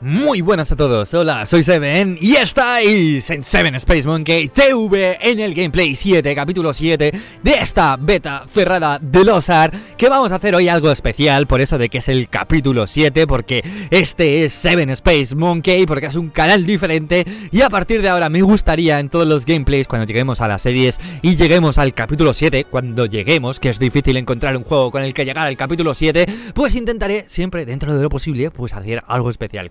Muy buenas a todos, hola, soy Seven y estáis en Seven Space Monkey TV en el gameplay 7, capítulo 7 de esta beta cerrada de Losar que vamos a hacer hoy algo especial por eso de que es el capítulo 7 porque este es Seven Space Monkey porque es un canal diferente y a partir de ahora me gustaría en todos los gameplays cuando lleguemos a las series y lleguemos al capítulo 7 cuando lleguemos que es difícil encontrar un juego con el que llegar al capítulo 7 pues intentaré siempre dentro de lo posible pues hacer algo especial.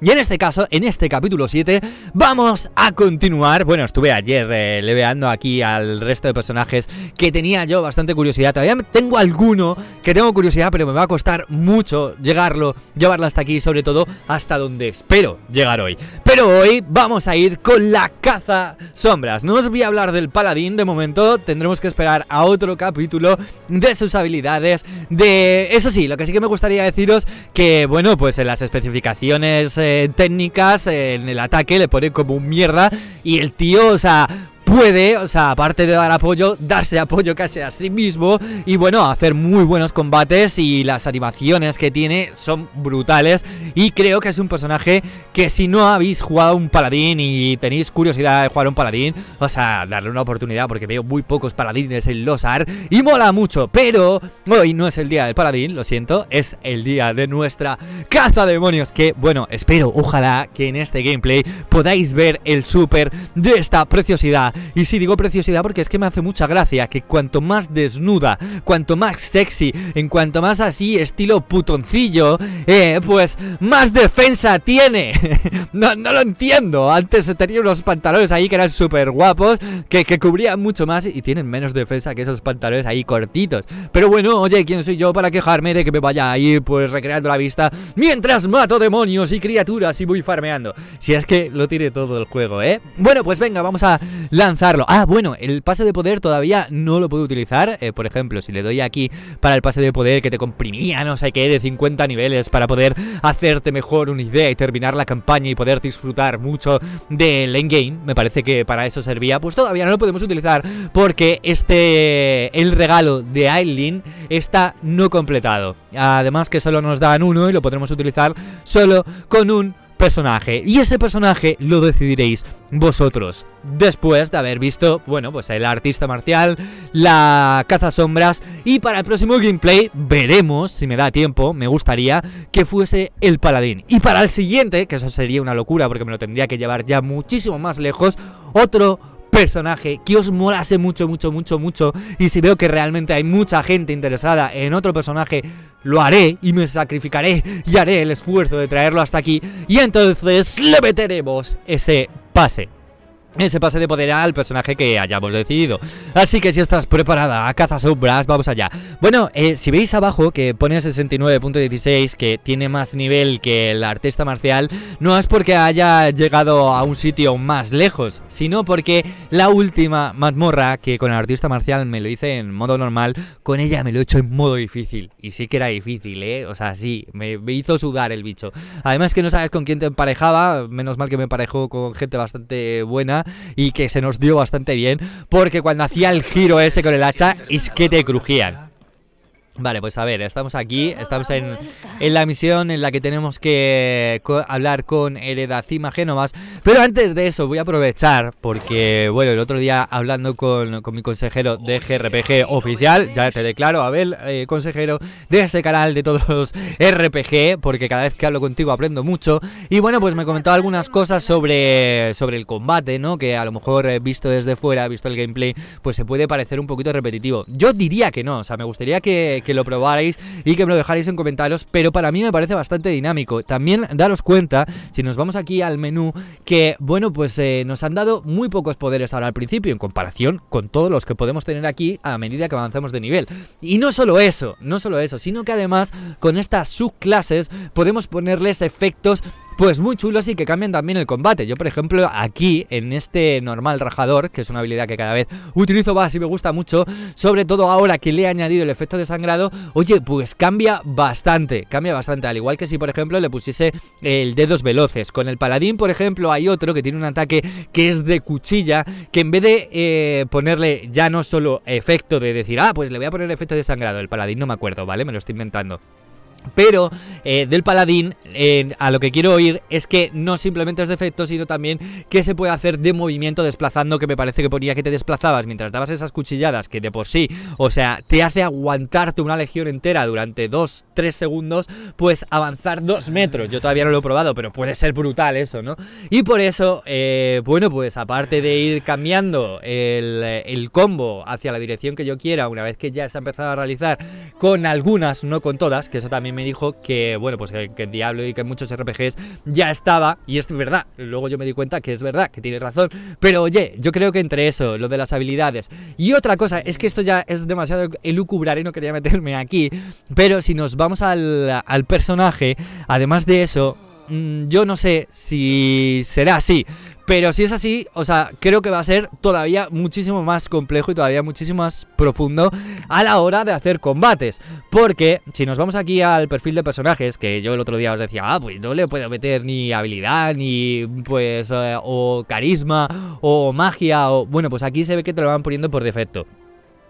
Y en este caso, en este capítulo 7, vamos a continuar. Bueno, estuve ayer eh, leveando aquí al resto de personajes que tenía yo bastante curiosidad. Todavía tengo alguno que tengo curiosidad, pero me va a costar mucho llegarlo, llevarlo hasta aquí, sobre todo hasta donde espero llegar hoy. Pero hoy vamos a ir con la caza sombras. No os voy a hablar del paladín de momento, tendremos que esperar a otro capítulo de sus habilidades, de... Eso sí, lo que sí que me gustaría deciros que, bueno, pues en las especificaciones eh, técnicas, en el ataque le pone como un mierda y el tío, o sea, puede, o sea, aparte de dar apoyo, darse apoyo casi a sí mismo y bueno, hacer muy buenos combates y las animaciones que tiene son brutales y creo que es un personaje que si no habéis jugado un paladín y tenéis curiosidad de jugar un paladín, o sea, darle una oportunidad porque veo muy pocos paladines en Losar y mola mucho, pero hoy no es el día del paladín, lo siento, es el día de nuestra caza de demonios que, bueno, espero, ojalá que en este gameplay podáis ver el super de esta preciosidad y sí, digo preciosidad porque es que me hace mucha gracia que cuanto más desnuda, cuanto más sexy, en cuanto más así estilo putoncillo, eh, pues más defensa tiene. no, no lo entiendo. Antes tenía unos pantalones ahí que eran súper guapos, que, cubrían mucho más y tienen menos defensa que esos pantalones ahí cortitos. Pero bueno, oye, ¿quién soy yo para quejarme de que me vaya ahí pues recreando la vista mientras mato demonios y criaturas y voy farmeando? Si es que lo tiene todo el juego, ¿eh? Bueno, pues venga, vamos a lanzarlo. Ah, bueno, el pase de poder todavía no lo puedo utilizar. Eh, por ejemplo, si le doy aquí para el pase de poder que te comprimía, no sé qué, de 50 niveles para poder hacerte mejor una idea y terminar la campaña y poder disfrutar mucho del endgame, me parece que para eso servía, pues todavía no lo podemos utilizar porque este, el regalo de Aileen está no completado. Además que solo nos dan uno y lo podremos utilizar solo con un personaje. Y ese personaje lo decidiréis vosotros. Después de haber visto, bueno, pues el artista marcial, la caza sombras. Y para el próximo gameplay veremos, si me da tiempo, me gustaría que fuese el paladín. Y para el siguiente, que eso sería una locura porque me lo tendría que llevar ya muchísimo más lejos, otro personaje que os molase mucho, mucho, mucho, mucho. Y si veo que realmente hay mucha gente interesada en otro personaje, lo haré y me sacrificaré y haré el esfuerzo de traerlo hasta aquí. Y entonces le meteremos ese pase ese pase de poder al personaje que hayamos decidido. Así que si estás preparada a caza sombras, vamos allá. Bueno, eh, si veis abajo que pone 69.16, que tiene más nivel que el artista marcial, no es porque haya llegado a un sitio más lejos, sino porque la última mazmorra que con el artista marcial me lo hice en modo normal, con ella me lo he hecho en modo difícil. Y sí que era difícil, ¿eh? O sea, sí, me, me hizo sudar el bicho. Además que no sabes con quién te emparejaba, menos mal que me emparejó con gente bastante buena y que se nos dio bastante bien, porque cuando hacía el giro ese con el hacha es que te crujían. Vale, pues a ver, estamos aquí, estamos en, la misión en la que tenemos que hablar con Heredacima Genomas, Pero antes de eso voy a aprovechar, porque bueno, el otro día hablando con, mi consejero de GRPG oficial, ya te declaro, Abel, eh, consejero de este canal de todos los RPG, porque cada vez que hablo contigo aprendo mucho. Y bueno, pues me comentó algunas cosas sobre, sobre el combate, ¿no? Que a lo mejor eh, visto desde fuera, visto el gameplay, pues se puede parecer un poquito repetitivo. Yo diría que no, o sea, me gustaría que que, lo probaréis y que me lo dejaréis en comentarios, pero para mí me parece bastante dinámico. También daros cuenta, si nos vamos aquí al menú, que bueno, pues eh, nos han dado muy pocos poderes ahora al principio en comparación con todos los que podemos tener aquí a medida que avanzamos de nivel. Y no solo eso, no solo eso, sino que además con estas subclases podemos ponerles efectos pues muy chulo y que cambian también el combate. Yo, por ejemplo, aquí, en este normal rajador, que es una habilidad que cada vez utilizo más y me gusta mucho, sobre todo ahora que le he añadido el efecto de sangrado, oye, pues cambia bastante, cambia bastante, al igual que si, por ejemplo, le pusiese el dedos veloces. Con el paladín, por ejemplo, hay otro que tiene un ataque que es de cuchilla, que en vez de eh, ponerle ya no solo efecto de decir, ah, pues le voy a poner efecto de sangrado, el paladín no me acuerdo, ¿vale? Me lo estoy inventando. Pero eh, del paladín eh, a lo que quiero oír es que no simplemente es defecto, sino también que se puede hacer de movimiento desplazando, que me parece que ponía que te desplazabas mientras dabas esas cuchilladas, que de por sí, o sea, te hace aguantarte una legión entera durante 2, 3 segundos, pues avanzar 2 metros. Yo todavía no lo he probado, pero puede ser brutal eso, ¿no? Y por eso, eh, bueno, pues aparte de ir cambiando el, el combo hacia la dirección que yo quiera, una vez que ya se ha empezado a realizar con algunas, no con todas, que eso también me dijo que, bueno, pues que, Diablo y que muchos RPGs ya estaba, y es verdad, luego yo me di cuenta que es verdad, que tienes razón, pero oye, yo creo que entre eso, lo de las habilidades, y otra cosa, es que esto ya es demasiado elucubrar y no quería meterme aquí, pero si nos vamos al, al personaje, además de eso, mm, yo no sé si será así, pero si es así, o sea, creo que va a ser todavía muchísimo más complejo y todavía muchísimo más profundo a la hora de hacer combates. Porque si nos vamos aquí al perfil de personajes, que yo el otro día os decía, ah, pues no le puedo meter ni habilidad, ni pues, eh, o carisma, o magia, o... Bueno, pues aquí se ve que te lo van poniendo por defecto.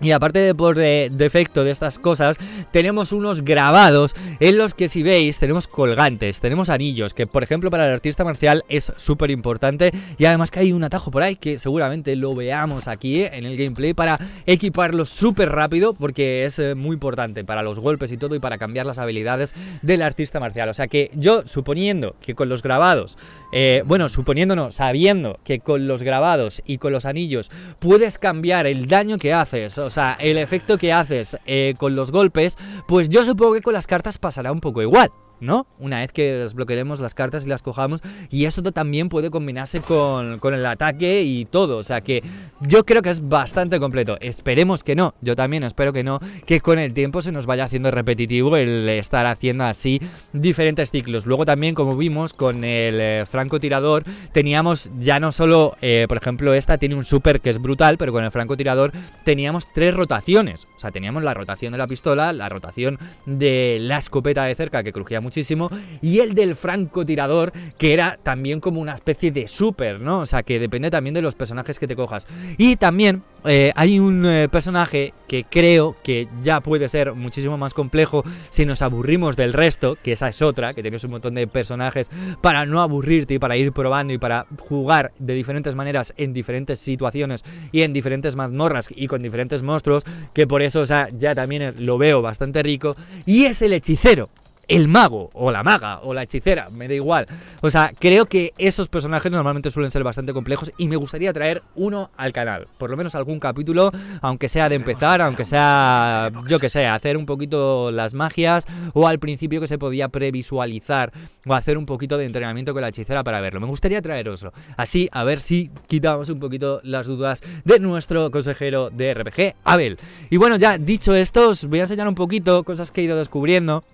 Y aparte de por eh, defecto de estas cosas, tenemos unos grabados en los que si veis tenemos colgantes, tenemos anillos, que por ejemplo para el artista marcial es súper importante y además que hay un atajo por ahí que seguramente lo veamos aquí eh, en el gameplay para equiparlo súper rápido porque es eh, muy importante para los golpes y todo y para cambiar las habilidades del artista marcial. O sea que yo suponiendo que con los grabados eh, bueno, suponiéndonos, sabiendo que con los grabados y con los anillos puedes cambiar el daño que haces, o sea, el efecto que haces eh, con los golpes, pues yo supongo que con las cartas pasará un poco igual. ¿no? Una vez que desbloqueemos las cartas y las cojamos. Y eso también puede combinarse con, el ataque y todo. O sea que yo creo que es bastante completo. Esperemos que no. Yo también espero que no. Que con el tiempo se nos vaya haciendo repetitivo el estar haciendo así diferentes ciclos. Luego también, como vimos, con el eh, francotirador teníamos ya no solo, eh, por ejemplo, esta tiene un super que es brutal, pero con el francotirador teníamos tres rotaciones. O sea, teníamos la rotación de la pistola, la rotación de la escopeta de cerca que crujía muchísimo, y el del francotirador, que era también como una especie de super, ¿no? O sea, que depende también de los personajes que te cojas. Y también eh, hay un eh, personaje que creo que ya puede ser muchísimo más complejo si nos aburrimos del resto, que esa es otra, que tienes un montón de personajes para no aburrirte y para ir probando y para jugar de diferentes maneras en diferentes situaciones y en diferentes mazmorras y con diferentes monstruos, que por eso o sea, ya también lo veo bastante rico, y es el hechicero, el mago o la maga o la hechicera, me da igual. O sea, creo que esos personajes normalmente suelen ser bastante complejos y me gustaría traer uno al canal, por lo menos algún capítulo, aunque sea de empezar, aunque sea, yo que sé, hacer un poquito las magias o al principio que se podía previsualizar o hacer un poquito de entrenamiento con la hechicera para verlo. Me gustaría traeroslo. Así, a ver si quitamos un poquito las dudas de nuestro consejero de RPG, Abel. Y bueno, ya dicho esto, os voy a enseñar un poquito cosas que he ido descubriendo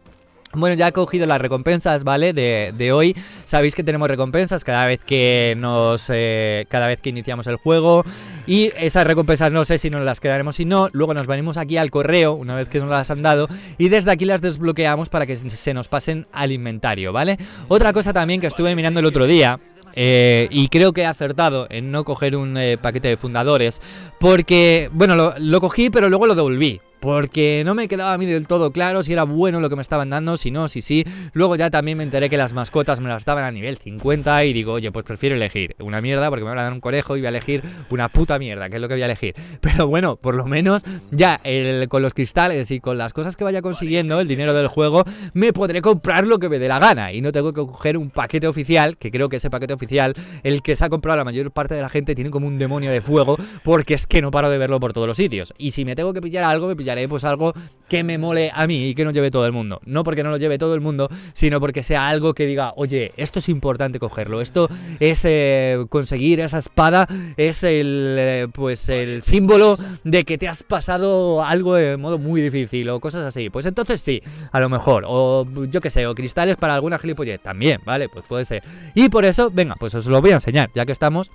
bueno, ya he cogido las recompensas, ¿vale? De, hoy. Sabéis que tenemos recompensas cada vez que nos. Eh, cada vez que iniciamos el juego. Y esas recompensas no sé si nos las quedaremos si no. Luego nos venimos aquí al correo, una vez que nos las han dado. Y desde aquí las desbloqueamos para que se nos pasen al inventario, ¿vale? Otra cosa también que estuve mirando el otro día. Eh, y creo que he acertado en no coger un eh, paquete de fundadores. Porque, bueno, lo cogí, pero luego lo devolví porque no me quedaba a mí del todo claro si era bueno lo que me estaban dando, si no, si sí. Luego ya también me enteré que las mascotas me las estaban a nivel 50 y digo, oye, pues prefiero elegir una mierda porque me van a dar un conejo y voy a elegir una puta mierda, que es lo que voy a elegir. Pero bueno, por lo menos ya con los cristales y con las cosas que vaya consiguiendo, el dinero del juego, me podré comprar lo que me dé la gana y no tengo que coger un paquete oficial, que creo que ese paquete oficial, el que se ha comprado la mayor parte de la gente, tiene como un demonio de fuego porque es que no paro de verlo por todos los sitios. Y si me tengo que pillar algo, me pillo Haré pues algo que me mole a mí y que no lleve todo el mundo. No porque no lo lleve todo el mundo, sino porque sea algo que diga, oye, esto es importante cogerlo, esto es eh, conseguir esa espada, es el eh, pues el símbolo de que te has pasado algo de modo muy difícil o cosas así. Pues entonces sí, a lo mejor, o yo qué sé, o cristales para alguna gilipollez también, ¿vale? Pues puede ser. Y por eso, venga, pues os lo voy a enseñar, ya que estamos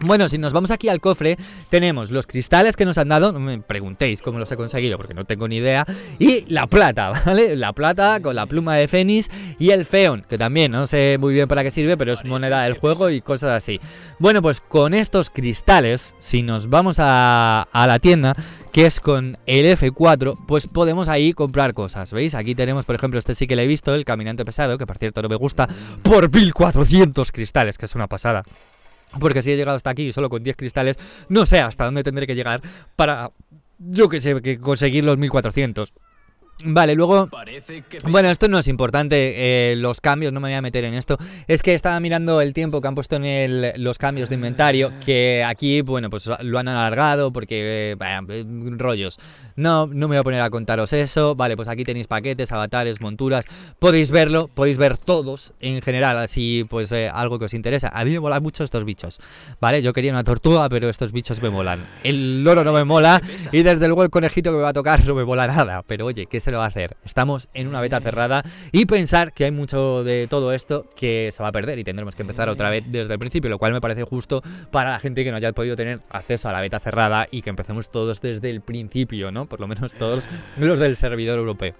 bueno, si nos vamos aquí al cofre, tenemos los cristales que nos han dado, no me preguntéis cómo los he conseguido porque no tengo ni idea, y la plata, ¿vale? La plata con la pluma de Fénix y el Feon, que también no sé muy bien para qué sirve, pero es moneda del juego y cosas así. Bueno, pues con estos cristales, si nos vamos a, a la tienda, que es con el F4, pues podemos ahí comprar cosas, ¿veis? Aquí tenemos, por ejemplo, este sí que le he visto, el caminante pesado, que por cierto no me gusta, por 1400 cristales, que es una pasada. Porque si he llegado hasta aquí solo con 10 cristales, no sé hasta dónde tendré que llegar para, yo que sé, que conseguir los 1400. Vale, luego... Bueno, esto no es importante, eh, los cambios, no me voy a meter en esto. Es que estaba mirando el tiempo que han puesto en el, los cambios de inventario, que aquí, bueno, pues lo han alargado porque... Eh, vaya, eh, rollos. No, no me voy a poner a contaros eso. Vale, pues aquí tenéis paquetes, avatares, monturas. Podéis verlo, podéis ver todos en general, así pues algo que os interesa. A mí me molan mucho estos bichos, ¿vale? Yo quería una tortuga, pero estos bichos me molan. El loro no me mola y desde luego el conejito que me va a tocar no me mola nada, pero oye, que se lo va a hacer? Estamos en una beta cerrada y pensar que hay mucho de todo esto que se va a perder y tendremos que empezar otra vez desde el principio, lo cual me parece justo para la gente que no haya podido tener acceso a la beta cerrada y que empecemos todos desde el principio, ¿no? Por lo menos todos los del servidor europeo.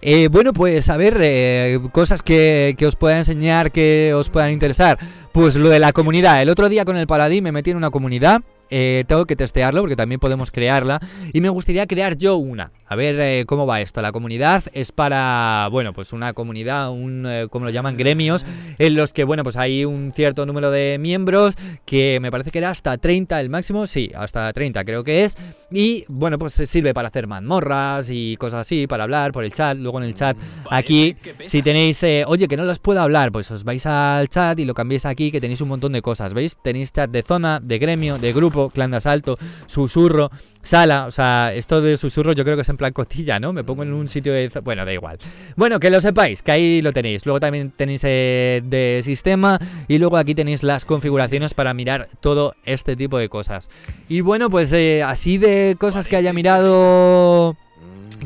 Eh, bueno, pues a ver, eh, cosas que, os pueda enseñar, que os puedan interesar. Pues lo de la comunidad. El otro día con el paladín me metí en una comunidad. Eh, tengo que testearlo porque también podemos crearla. Y me gustaría crear yo una. A ver eh, cómo va esto. La comunidad es para, bueno, pues una comunidad, un, ¿cómo eh, como lo llaman, gremios, en los que, bueno, pues hay un cierto número de miembros, que me parece que era hasta 30 el máximo, sí, hasta 30 creo que es, y bueno, pues sirve para hacer mazmorras y cosas así, para hablar por el chat, luego en el chat aquí, si tenéis, eh, oye, que no las puedo hablar, pues os vais al chat y lo cambiáis aquí, que tenéis un montón de cosas, ¿veis? Tenéis chat de zona, de gremio, de grupo, clan de asalto, susurro, sala, o sea, esto de susurro yo creo que se en plan costilla, ¿no? Me pongo en un mm. sitio de... Bueno, da igual. Bueno, que lo sepáis, que ahí lo tenéis. Luego también tenéis eh, de sistema y luego aquí tenéis las configuraciones para mirar todo este tipo de cosas. Y bueno, pues eh, así de cosas que haya mirado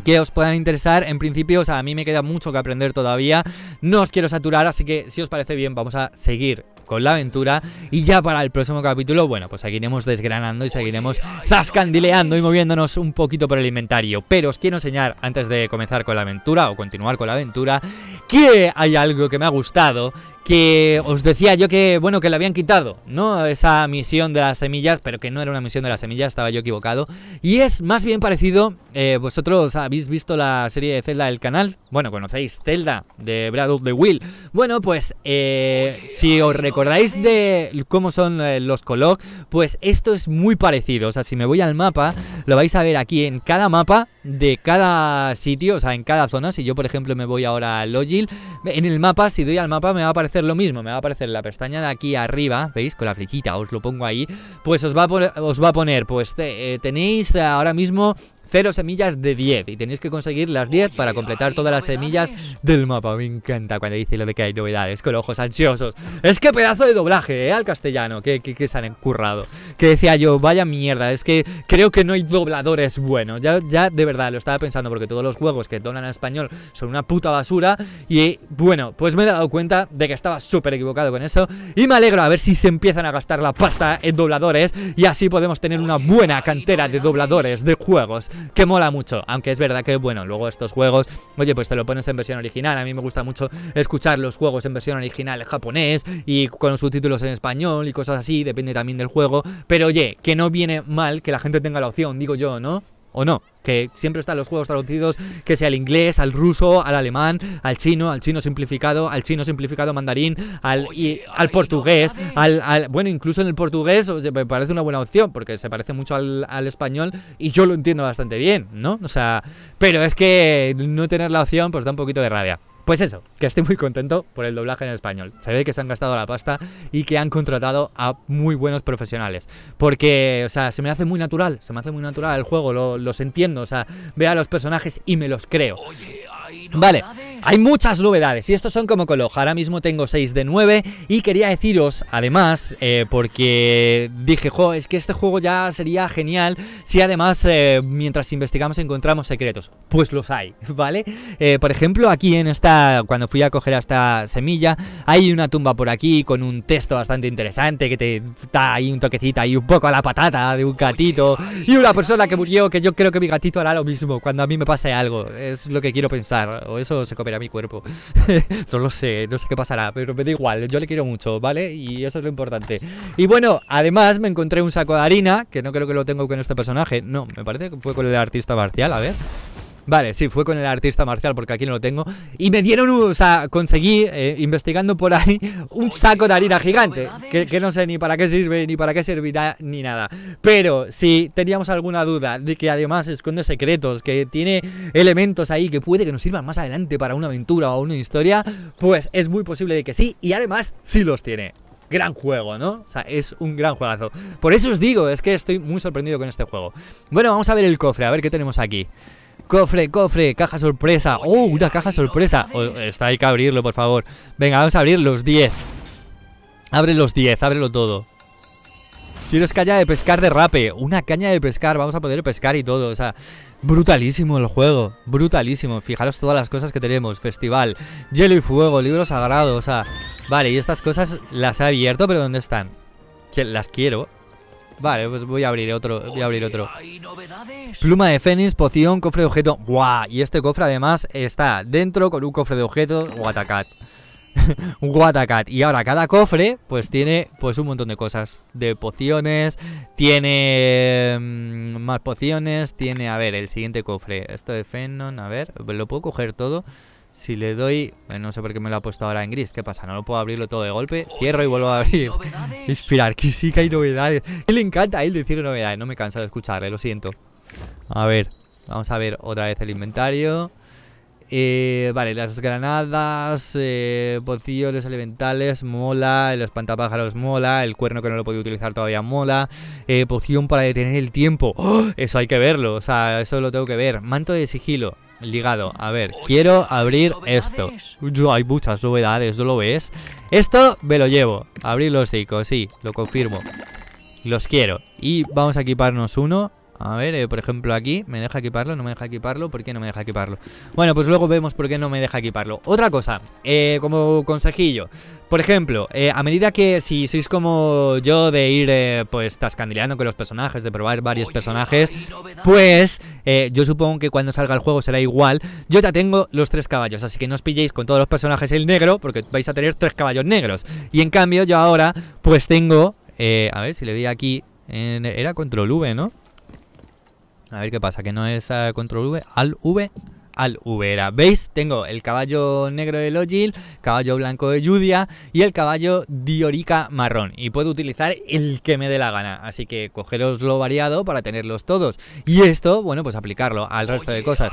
que os puedan interesar. En principio, o sea, a mí me queda mucho que aprender todavía. No os quiero saturar, así que si os parece bien, vamos a seguir con la aventura. Y ya para el próximo capítulo, bueno, pues seguiremos desgranando y seguiremos zascandileando y moviéndonos un poquito por el inventario. Pero os quiero enseñar, antes de comenzar con la aventura o continuar con la aventura, que hay algo que me ha gustado, que os decía yo que, bueno, que le habían quitado, ¿no? Esa misión de las semillas, pero que no era una misión de las semillas, estaba yo equivocado. Y es más bien parecido, eh, vosotros habéis visto la serie de Zelda del canal, bueno, conocéis Zelda de Breath of the Wild. Bueno, pues eh, si os recuerdo. ¿Recordáis de cómo son eh, los colog? Pues esto es muy parecido. O sea, si me voy al mapa, lo vais a ver aquí en cada mapa de cada sitio, o sea, en cada zona. Si yo, por ejemplo, me voy ahora al Logil, en el mapa, si doy al mapa, me va a aparecer lo mismo. Me va a aparecer la pestaña de aquí arriba, ¿veis? Con la flechita, os lo pongo ahí. Pues os va a, poner, pues eh, tenéis eh, ahora mismo Cero semillas de 10 y tenéis que conseguir las 10 para completar todas las semillas del mapa. Me encanta cuando dice lo de que hay novedades, con ojos ansiosos. Es que pedazo de doblaje, ¿eh? Al castellano, que, que, se han encurrado. Que decía yo, vaya mierda, es que creo que no hay dobladores buenos. Ya, ya de verdad lo estaba pensando porque todos los juegos que donan en español son una puta basura. Y bueno, pues me he dado cuenta de que estaba súper equivocado con eso. Y me alegro a ver si se empiezan a gastar la pasta en dobladores y así podemos tener una buena cantera de dobladores de juegos que mola mucho. Aunque es verdad que, bueno, luego estos juegos, oye, pues te lo pones en versión original. A mí me gusta mucho escuchar los juegos en versión original japonés y con subtítulos en español y cosas así, depende también del juego. Pero oye, que no viene mal que la gente tenga la opción, digo yo, ¿no? ¿O no? que siempre están los juegos traducidos, que sea al inglés, al ruso, al alemán, al chino, al chino simplificado, al chino simplificado mandarín, al, al portugués, al, bueno, incluso en el portugués me parece una buena opción, porque se parece mucho al, al español y yo lo entiendo bastante bien, ¿no? O sea, pero es que no tener la opción pues da un poquito de rabia. Pues eso, que estoy muy contento por el doblaje en español. sabéis que se han gastado la pasta y que han contratado a muy buenos profesionales. Porque, o sea, se me hace muy natural, se me hace muy natural el juego, los entiendo, o sea, veo a los personajes y me los creo. Oye, Vale, hay muchas novedades y estos son como coloj. Ahora mismo tengo 6 de 9 y quería deciros, además, eh, porque dije, jo, es que este juego ya sería genial si además eh, mientras investigamos encontramos secretos. Pues los hay, ¿vale? Eh, por ejemplo, aquí en esta, cuando fui a coger a esta semilla, hay una tumba por aquí con un texto bastante interesante que te da ahí un toquecito ahí un poco a la patata de un gatito y una persona que murió que yo creo que mi gatito hará lo mismo cuando a mí me pase algo. Es lo que quiero pensar o eso se comerá mi cuerpo. no lo sé, no sé qué pasará, pero me da igual, yo le quiero mucho, ¿vale? Y eso es lo importante. Y bueno, además me encontré un saco de harina, que no creo que lo tengo con este personaje. No, me parece que fue con el artista marcial, a ver. Vale, sí, fue con el artista marcial porque aquí no lo tengo. Y me dieron, o sea, conseguí, eh, investigando por ahí, un saco de harina gigante. Que, que, no sé ni para qué sirve, ni para qué servirá, ni nada. Pero si teníamos alguna duda de que además esconde secretos, que tiene elementos ahí que puede que nos sirvan más adelante para una aventura o una historia, pues es muy posible de que sí. Y además, sí los tiene gran juego, ¿no? O sea, es un gran juegazo. Por eso os digo, es que estoy muy sorprendido con este juego. Bueno, vamos a ver el cofre, a ver qué tenemos aquí. Cofre, cofre, caja sorpresa. ¡Oh, una caja sorpresa! Oh, está, hay que abrirlo, por favor. Venga, vamos a abrir los 10. Abre los 10, ábrelo todo. Tienes caña de pescar de rape. Una caña de pescar, vamos a poder pescar y todo. O sea, brutalísimo el juego. Brutalísimo. Fijaros todas las cosas que tenemos. Festival, hielo y fuego, libro sagrado. O sea, vale, y estas cosas las he abierto, pero ¿dónde están? las quiero. Vale, pues voy a abrir otro, voy a abrir otro. Pluma de Fénix, poción, cofre de objeto. ¡Guau! Y este cofre además está dentro con un cofre de objeto. Watacat. Watacat. Y ahora cada cofre pues tiene pues un montón de cosas. De pociones, tiene mm, más pociones, tiene, a ver, el siguiente cofre. Esto de Fenon, a ver, ¿lo puedo coger todo? Si le doy... Eh, no sé por qué me lo ha puesto ahora en gris. ¿Qué pasa? ¿No lo puedo abrirlo todo de golpe? Cierro y vuelvo a abrir. ¿Novedades? Inspirar, que sí que hay novedades. él le encanta a él decir novedades. No me cansa de escucharle, lo siento. A ver, vamos a ver otra vez el inventario. Eh, vale, las granadas, eh, pocillos, los elementales, mola, el espantapájaros mola, el cuerno que no lo he podido utilizar todavía mola, eh, poción para detener el tiempo, ¡Oh! eso hay que verlo, o sea, eso lo tengo que ver, manto de sigilo, ligado. A ver, quiero abrir esto. Yo, hay muchas novedades, ¿no lo ves? Esto me lo llevo. Abrir los cinco, sí, lo confirmo. Los quiero. Y vamos a equiparnos uno. A ver, eh, por ejemplo aquí, ¿me deja equiparlo? ¿No me deja equiparlo? ¿Por qué no me deja equiparlo? Bueno, pues luego vemos por qué no me deja equiparlo. Otra cosa, eh, como consejillo. Por ejemplo, eh, a medida que si sois como yo de ir pues tascandileando con los personajes, de probar varios personajes, pues yo supongo que cuando salga el juego será igual. Yo ya tengo los tres caballos, así que no os pilléis con todos los personajes el negro, porque vais a tener tres caballos negros. Y en cambio yo ahora pues tengo, a ver si le doy aquí, era control V, ¿no? A ver qué pasa, que no es control V, al V al Ubera. ¿Veis? Tengo el caballo negro de Logil, caballo blanco de Yudia y el caballo Diorica marrón. Y puedo utilizar el que me dé la gana. Así que cogeros lo variado para tenerlos todos. Y esto, bueno, pues aplicarlo al resto de cosas.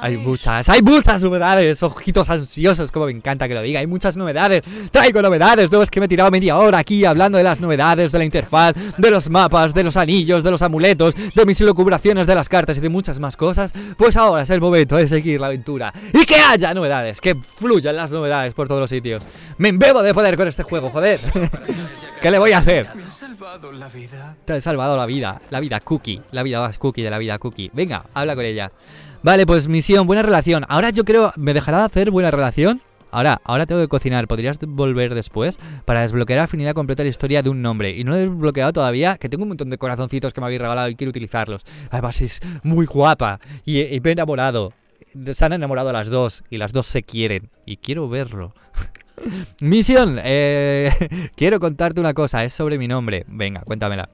Hay, muchas, hay muchas novedades. Ojitos ansiosos, como me encanta que lo diga. Hay muchas novedades. Traigo novedades. No es que me he tirado media hora aquí hablando de las novedades de la interfaz, de los mapas, de los anillos, de los amuletos, de mis lucubraciones de las cartas y de muchas más cosas. Pues ahora es el momento. Es seguir la aventura y que haya novedades, que fluyan las novedades por todos los sitios. Me embebo de poder con este juego, joder. ¿Qué le voy a hacer? has salvado la vida. Te he salvado la vida, la vida cookie, la vida más cookie de la vida cookie. Venga, habla con ella. Vale, pues misión, buena relación. Ahora yo creo, ¿me dejará de hacer buena relación? Ahora, ahora tengo que cocinar. ¿Podrías volver después? Para desbloquear afinidad completa de la historia de un nombre. Y no lo he desbloqueado todavía, que tengo un montón de corazoncitos que me habéis regalado y quiero utilizarlos. Además es muy guapa y, y me he enamorado se han enamorado las dos y las dos se quieren. Y quiero verlo. Misión, eh, quiero contarte una cosa, es sobre mi nombre. Venga, cuéntamela.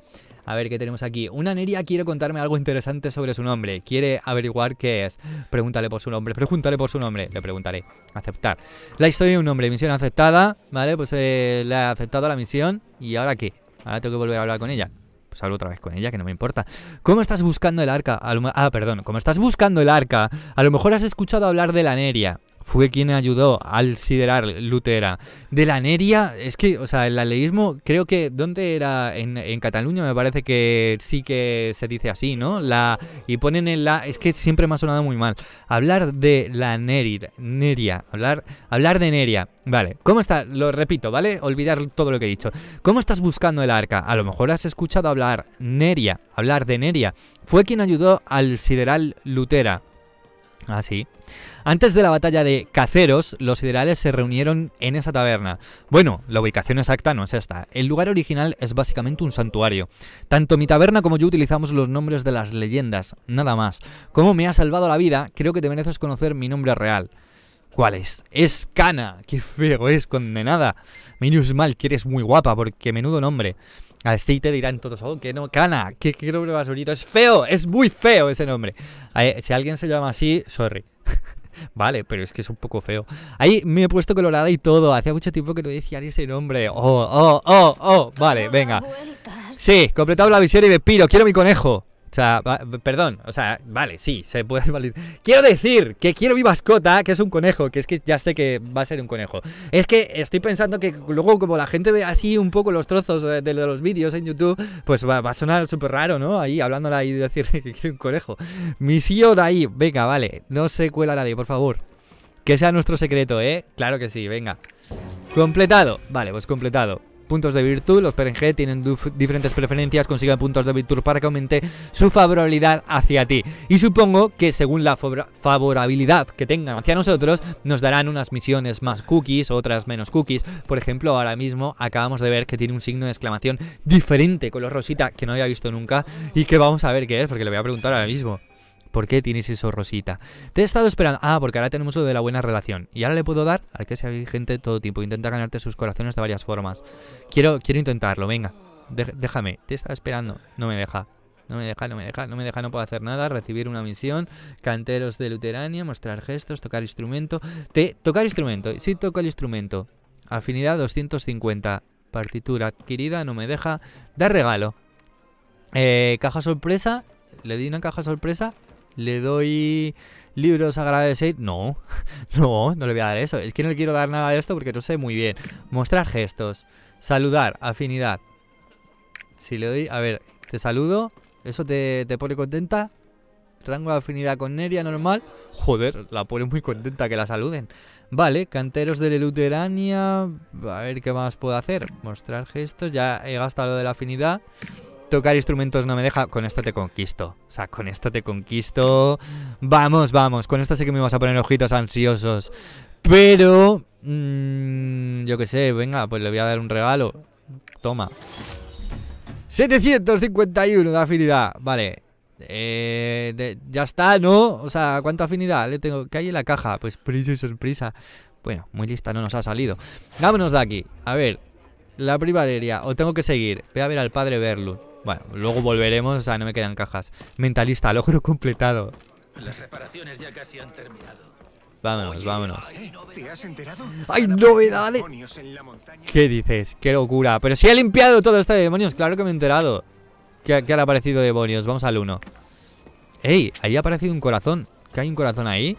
A ver qué tenemos aquí. Una Neria quiere contarme algo interesante sobre su nombre. Quiere averiguar qué es. Pregúntale por su nombre. Pregúntale por su nombre. Le preguntaré. Aceptar. La historia de un hombre, Misión aceptada. Vale, pues eh, le ha aceptado la misión. ¿Y ahora qué? Ahora tengo que volver a hablar con ella. Salgo pues otra vez con ella, que no me importa. ¿Cómo estás buscando el arca? ah, perdón, ¿Cómo estás buscando el arca, a lo mejor has escuchado hablar de la Neria fue quien ayudó al siderar Lutera. De la Neria, es que, o sea, el aleísmo, creo que, ¿dónde era? En, Cataluña me parece que sí que se dice así, ¿no? La, y ponen en la, es que siempre me ha sonado muy mal. Hablar de la Neria, Neria, hablar, hablar de Neria. Vale, ¿cómo está? Lo repito, ¿vale? Olvidar todo lo que he dicho. ¿Cómo estás buscando el arca? A lo mejor has escuchado hablar Neria, hablar de Neria. Fue quien ayudó al sideral Lutera. Así. Ah, antes de la batalla de Caceros, los ideales se reunieron en esa taberna. Bueno, la ubicación exacta no es esta. El lugar original es básicamente un santuario. Tanto mi taberna como yo utilizamos los nombres de las leyendas, nada más. Como me ha salvado la vida, creo que te mereces conocer mi nombre real. ¿Cuál es? Es Cana. Qué feo es, condenada. minus mal que eres muy guapa, porque menudo nombre. Así te dirán todos, oh, que no, Cana, qué nombre bonito. Es feo, es muy feo ese nombre. si alguien se llama así, sorry. vale, pero es que es un poco feo. Ahí me he puesto colorada y todo. Hacía mucho tiempo que no decía ese nombre. Oh, oh, oh, oh. Vale, venga. Sí, completado la visión y me piro. Quiero mi conejo. O sea, perdón, o sea, vale, sí, se puede validar. Quiero decir que quiero mi mascota, que es un conejo, que es que ya sé que va a ser un conejo. Es que estoy pensando que luego como la gente ve así un poco los trozos de, los vídeos en YouTube, pues va, a sonar súper raro, ¿no? Ahí hablándola y decir que quiero un conejo. Misión ahí, venga, vale, no se cuela nadie, por favor. Que sea nuestro secreto, ¿eh? Claro que sí, venga. Completado, vale, pues completado puntos de virtud. Los PNG tienen diferentes preferencias, consigan puntos de virtud para que aumente su favorabilidad hacia ti. Y supongo que según la favorabilidad que tengan hacia nosotros, nos darán unas misiones más cookies, otras menos cookies. Por ejemplo, ahora mismo acabamos de ver que tiene un signo de exclamación diferente, color rosita, que no había visto nunca y que vamos a ver qué es, porque le voy a preguntar ahora mismo. ¿Por qué tienes eso rosita? Te he estado esperando. Ah, porque ahora tenemos lo de la buena relación. Y ahora le puedo dar al que sea gente todo tipo. Intenta ganarte sus corazones de varias formas. Quiero, quiero intentarlo, venga. déjame. Te he estado esperando. No me deja. No me deja, no me deja, no me deja, no puedo hacer nada. Recibir una misión, canteros de luterania, mostrar gestos, tocar instrumento. Te, tocar instrumento, sí toco el instrumento. Afinidad 250. Partitura adquirida, no me deja. Dar regalo. Eh, caja sorpresa, le di una caja sorpresa le doy libros agradecer. No, no, no le voy a dar eso. Es que no le quiero dar nada de esto porque no sé muy bien. Mostrar gestos, saludar, afinidad. Si le doy, a ver, te saludo. ¿Eso te, te pone contenta? Rango de afinidad con Neria normal. Joder, la pone muy contenta que la saluden. Vale, canteros de Leluterania. A ver qué más puedo hacer. Mostrar gestos. Ya he gastado lo de la afinidad tocar instrumentos no me deja, con esto te conquisto. O sea, con esto te conquisto. Vamos, vamos, con esto sí que me vas a poner ojitos ansiosos. Pero, mm, yo qué sé, venga, pues le voy a dar un regalo. Toma. 751 de afinidad, vale. Eh, ya está, ¿no? O sea, ¿cuánta afinidad le tengo? ¿Qué hay en la caja? Pues prisa y sorpresa. Bueno, muy lista no nos ha salido. Vámonos de aquí. A ver, la privadería O tengo que seguir. Voy a ver al padre Berlus. Bueno, luego volveremos, o sea, no me quedan cajas. Mentalista, logro completado. Las reparaciones ya casi han terminado. Vámonos, vámonos. ¡Ay, ¡Hay novedades! ¿Qué dices? ¡Qué locura! Pero si he limpiado todo esto de demonios, claro que me he enterado. Que, ha han aparecido demonios. Vamos al 1. ¡Ey! Ahí ha aparecido un corazón. ¿Qué hay un corazón ahí?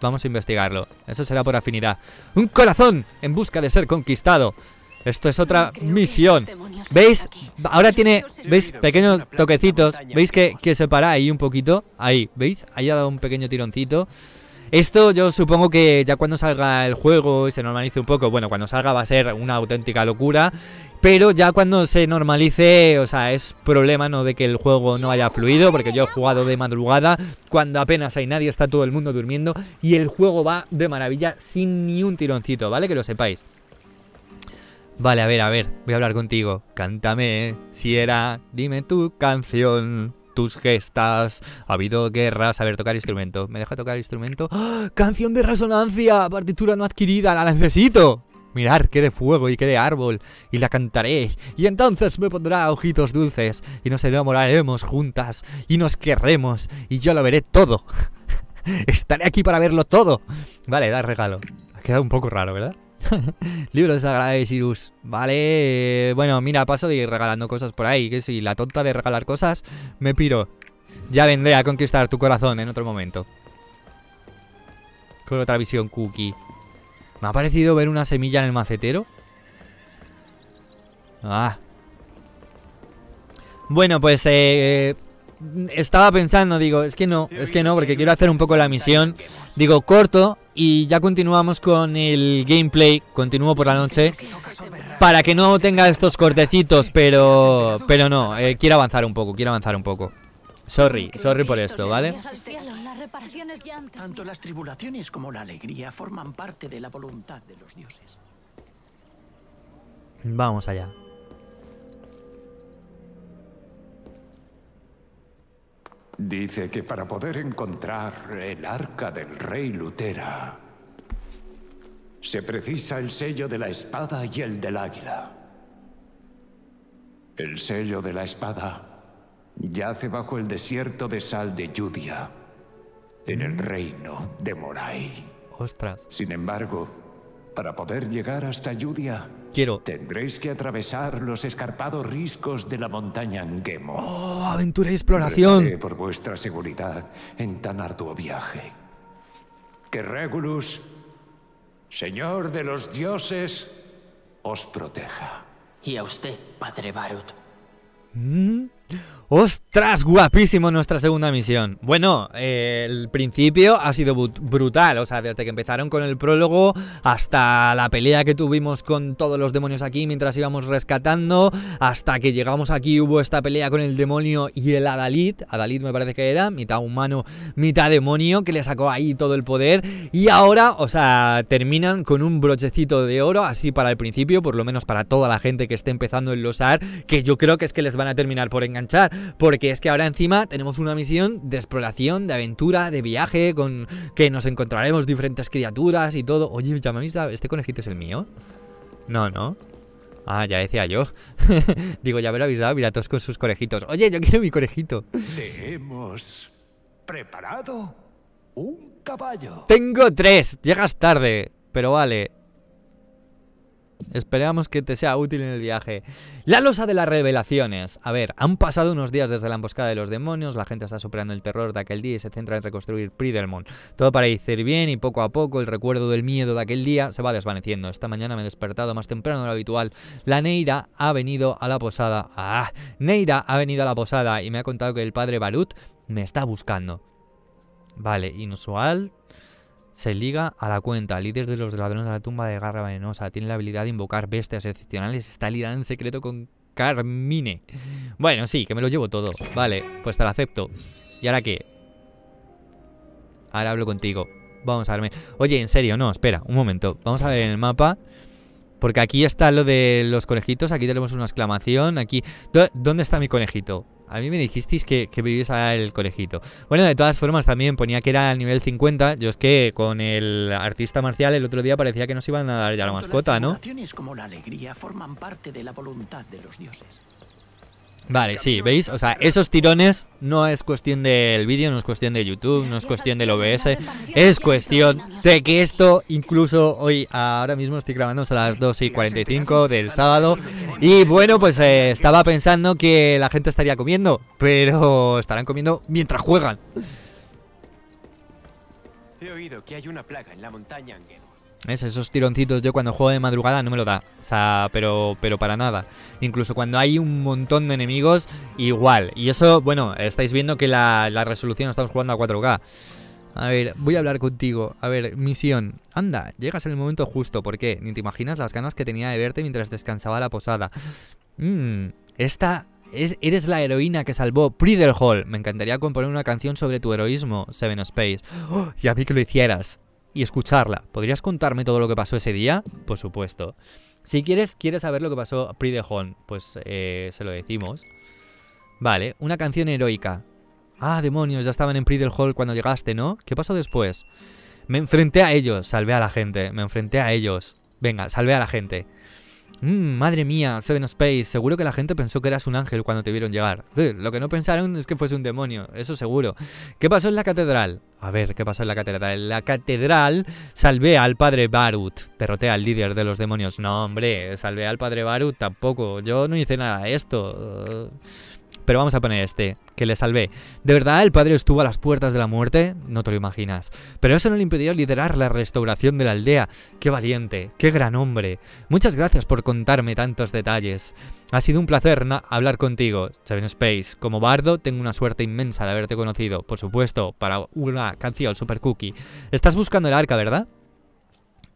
Vamos a investigarlo. Eso será por afinidad. ¡Un corazón! En busca de ser conquistado. Esto es otra misión. ¿Veis? Ahora tiene, ¿veis? Pequeños toquecitos. ¿Veis que, se para ahí un poquito? Ahí, ¿veis? Ahí ha dado un pequeño tironcito. Esto yo supongo que ya cuando salga el juego y se normalice un poco, bueno, cuando salga va a ser una auténtica locura, pero ya cuando se normalice, o sea, es problema no de que el juego no haya fluido, porque yo he jugado de madrugada, cuando apenas hay nadie, está todo el mundo durmiendo y el juego va de maravilla sin ni un tironcito, ¿vale? Que lo sepáis. Vale, a ver, a ver, voy a hablar contigo. Cántame, si era, dime tu canción, tus gestas. Ha habido guerras. A ver, tocar instrumento. ¿Me deja tocar instrumento? ¡Ah! ¡Canción de resonancia! Partitura no adquirida, la necesito. Mirar, qué de fuego y qué de árbol, y la cantaré, y entonces me pondrá ojitos dulces, y nos enamoraremos juntas, y nos querremos, y yo lo veré todo. Estaré aquí para verlo todo. Vale, da regalo. Ha quedado un poco raro, ¿verdad? Libro de de Vale. Eh, bueno, mira, paso de ir regalando cosas por ahí. Que si la tonta de regalar cosas, me piro. Ya vendré a conquistar tu corazón en otro momento. Con otra visión cookie. Me ha parecido ver una semilla en el macetero. Ah. Bueno, pues eh, eh estaba pensando, digo, es que no, es que no, porque quiero hacer un poco la misión. Digo, corto y ya continuamos con el gameplay, continúo por la noche, para que no tenga estos cortecitos, pero, pero no, eh, quiero avanzar un poco, quiero avanzar un poco. Sorry, sorry por esto, ¿vale? Vamos allá. Dice que para poder encontrar el arca del rey Lutera, se precisa el sello de la espada y el del águila. El sello de la espada yace bajo el desierto de sal de lluvia en el mm. reino de Moray. Ostras. Sin embargo, para poder llegar hasta lluvia Tendréis que atravesar los escarpados riscos de la montaña Anguemo. ¡Oh, aventura y exploración! por vuestra seguridad en tan arduo viaje. Que Regulus, señor de los dioses, os proteja. Y a usted, padre Barut. ¿Mm? ¡Ostras! Guapísimo nuestra segunda misión. Bueno, el principio ha sido brutal. O sea, desde que empezaron con el prólogo hasta la pelea que tuvimos con todos los demonios aquí mientras íbamos rescatando, hasta que llegamos aquí hubo esta pelea con el demonio y el Adalid. Adalid me parece que era, mitad humano, mitad demonio, que le sacó ahí todo el poder. Y ahora, o sea, terminan con un brochecito de oro, así para el principio, por lo menos para toda la gente que esté empezando en los que yo creo que es que les van a terminar por engañar porque es que ahora encima tenemos una misión de exploración, de aventura, de viaje, con que nos encontraremos diferentes criaturas y todo. Oye, ya me habéis dado, ¿este conejito es el mío? No, no. Ah, ya decía yo. Digo, ya me lo habéis avisado, mira, todos con sus conejitos. Oye, yo quiero mi conejito. hemos preparado un caballo. Tengo tres, llegas tarde, pero vale. Esperamos que te sea útil en el viaje. La losa de las revelaciones. A ver, han pasado unos días desde la emboscada de los demonios, la gente está superando el terror de aquel día y se centra en reconstruir Pridelmon. Todo para ir bien y poco a poco el recuerdo del miedo de aquel día se va desvaneciendo. Esta mañana me he despertado más temprano de lo habitual. La Neira ha venido a la posada. ¡Ah! Neira ha venido a la posada y me ha contado que el padre Balut me está buscando. Vale, inusual, se liga a la cuenta, líder de los ladrones de la tumba de Garra Venenosa, tiene la habilidad de invocar bestias excepcionales, está ligada en secreto con Carmine. Bueno, sí, que me lo llevo todo. Vale, pues te lo acepto. ¿Y ahora qué? Ahora hablo contigo. Vamos a verme. Oye, en serio, no, espera, un momento. Vamos a ver en el mapa. Porque aquí está lo de los conejitos, aquí tenemos una exclamación, aquí... ¿Dónde está mi conejito? A mí me dijisteis que, que vivís el conejito. Bueno, de todas formas también ponía que era al nivel 50. Yo es que con el artista marcial el otro día parecía que nos iban a dar ya la mascota, ¿no? Vale, sí, ¿veis? O sea, esos tirones no es cuestión del vídeo, no es cuestión de YouTube, no es cuestión del OBS, es cuestión de que esto, incluso hoy, ahora mismo estoy grabando a las 2 y 45 del sábado, y bueno, pues eh, estaba pensando que la gente estaría comiendo, pero estarán comiendo mientras juegan. He oído que hay una plaga en la montaña, esos tironcitos yo cuando juego de madrugada no me lo da. O sea, pero, pero para nada. Incluso cuando hay un montón de enemigos, igual. Y eso, bueno, estáis viendo que la, la resolución estamos jugando a 4K. A ver, voy a hablar contigo. A ver, misión. Anda, llegas en el momento justo. ¿Por qué? Ni te imaginas las ganas que tenía de verte mientras descansaba la posada. Mmm, esta es, eres la heroína que salvó Hall. Me encantaría componer una canción sobre tu heroísmo, Seven Space. ¡Oh! Y a mí que lo hicieras y escucharla. ¿Podrías contarme todo lo que pasó ese día? Por supuesto. Si quieres, quieres saber lo que pasó a Pride pues eh, se lo decimos. Vale, una canción heroica. Ah, demonios, ya estaban en Pridelhall Hall cuando llegaste, ¿no? ¿Qué pasó después? Me enfrenté a ellos, salvé a la gente, me enfrenté a ellos. Venga, salvé a la gente. Mmm, madre mía, Seven Space, seguro que la gente pensó que eras un ángel cuando te vieron llegar. lo que no pensaron es que fuese un demonio, eso seguro. ¿Qué pasó en la catedral? A ver, ¿qué pasó en la catedral? En la catedral salvé al padre Barut. Derroté al líder de los demonios. No, hombre, salvé al padre Barut tampoco. Yo no hice nada de esto. Pero vamos a poner este, que le salvé. De verdad, el padre estuvo a las puertas de la muerte, no te lo imaginas. Pero eso no le impidió liderar la restauración de la aldea. Qué valiente, qué gran hombre. Muchas gracias por contarme tantos detalles. Ha sido un placer hablar contigo, Seven Space. Como bardo, tengo una suerte inmensa de haberte conocido. Por supuesto, para una canción Super Cookie. Estás buscando el arca, ¿verdad?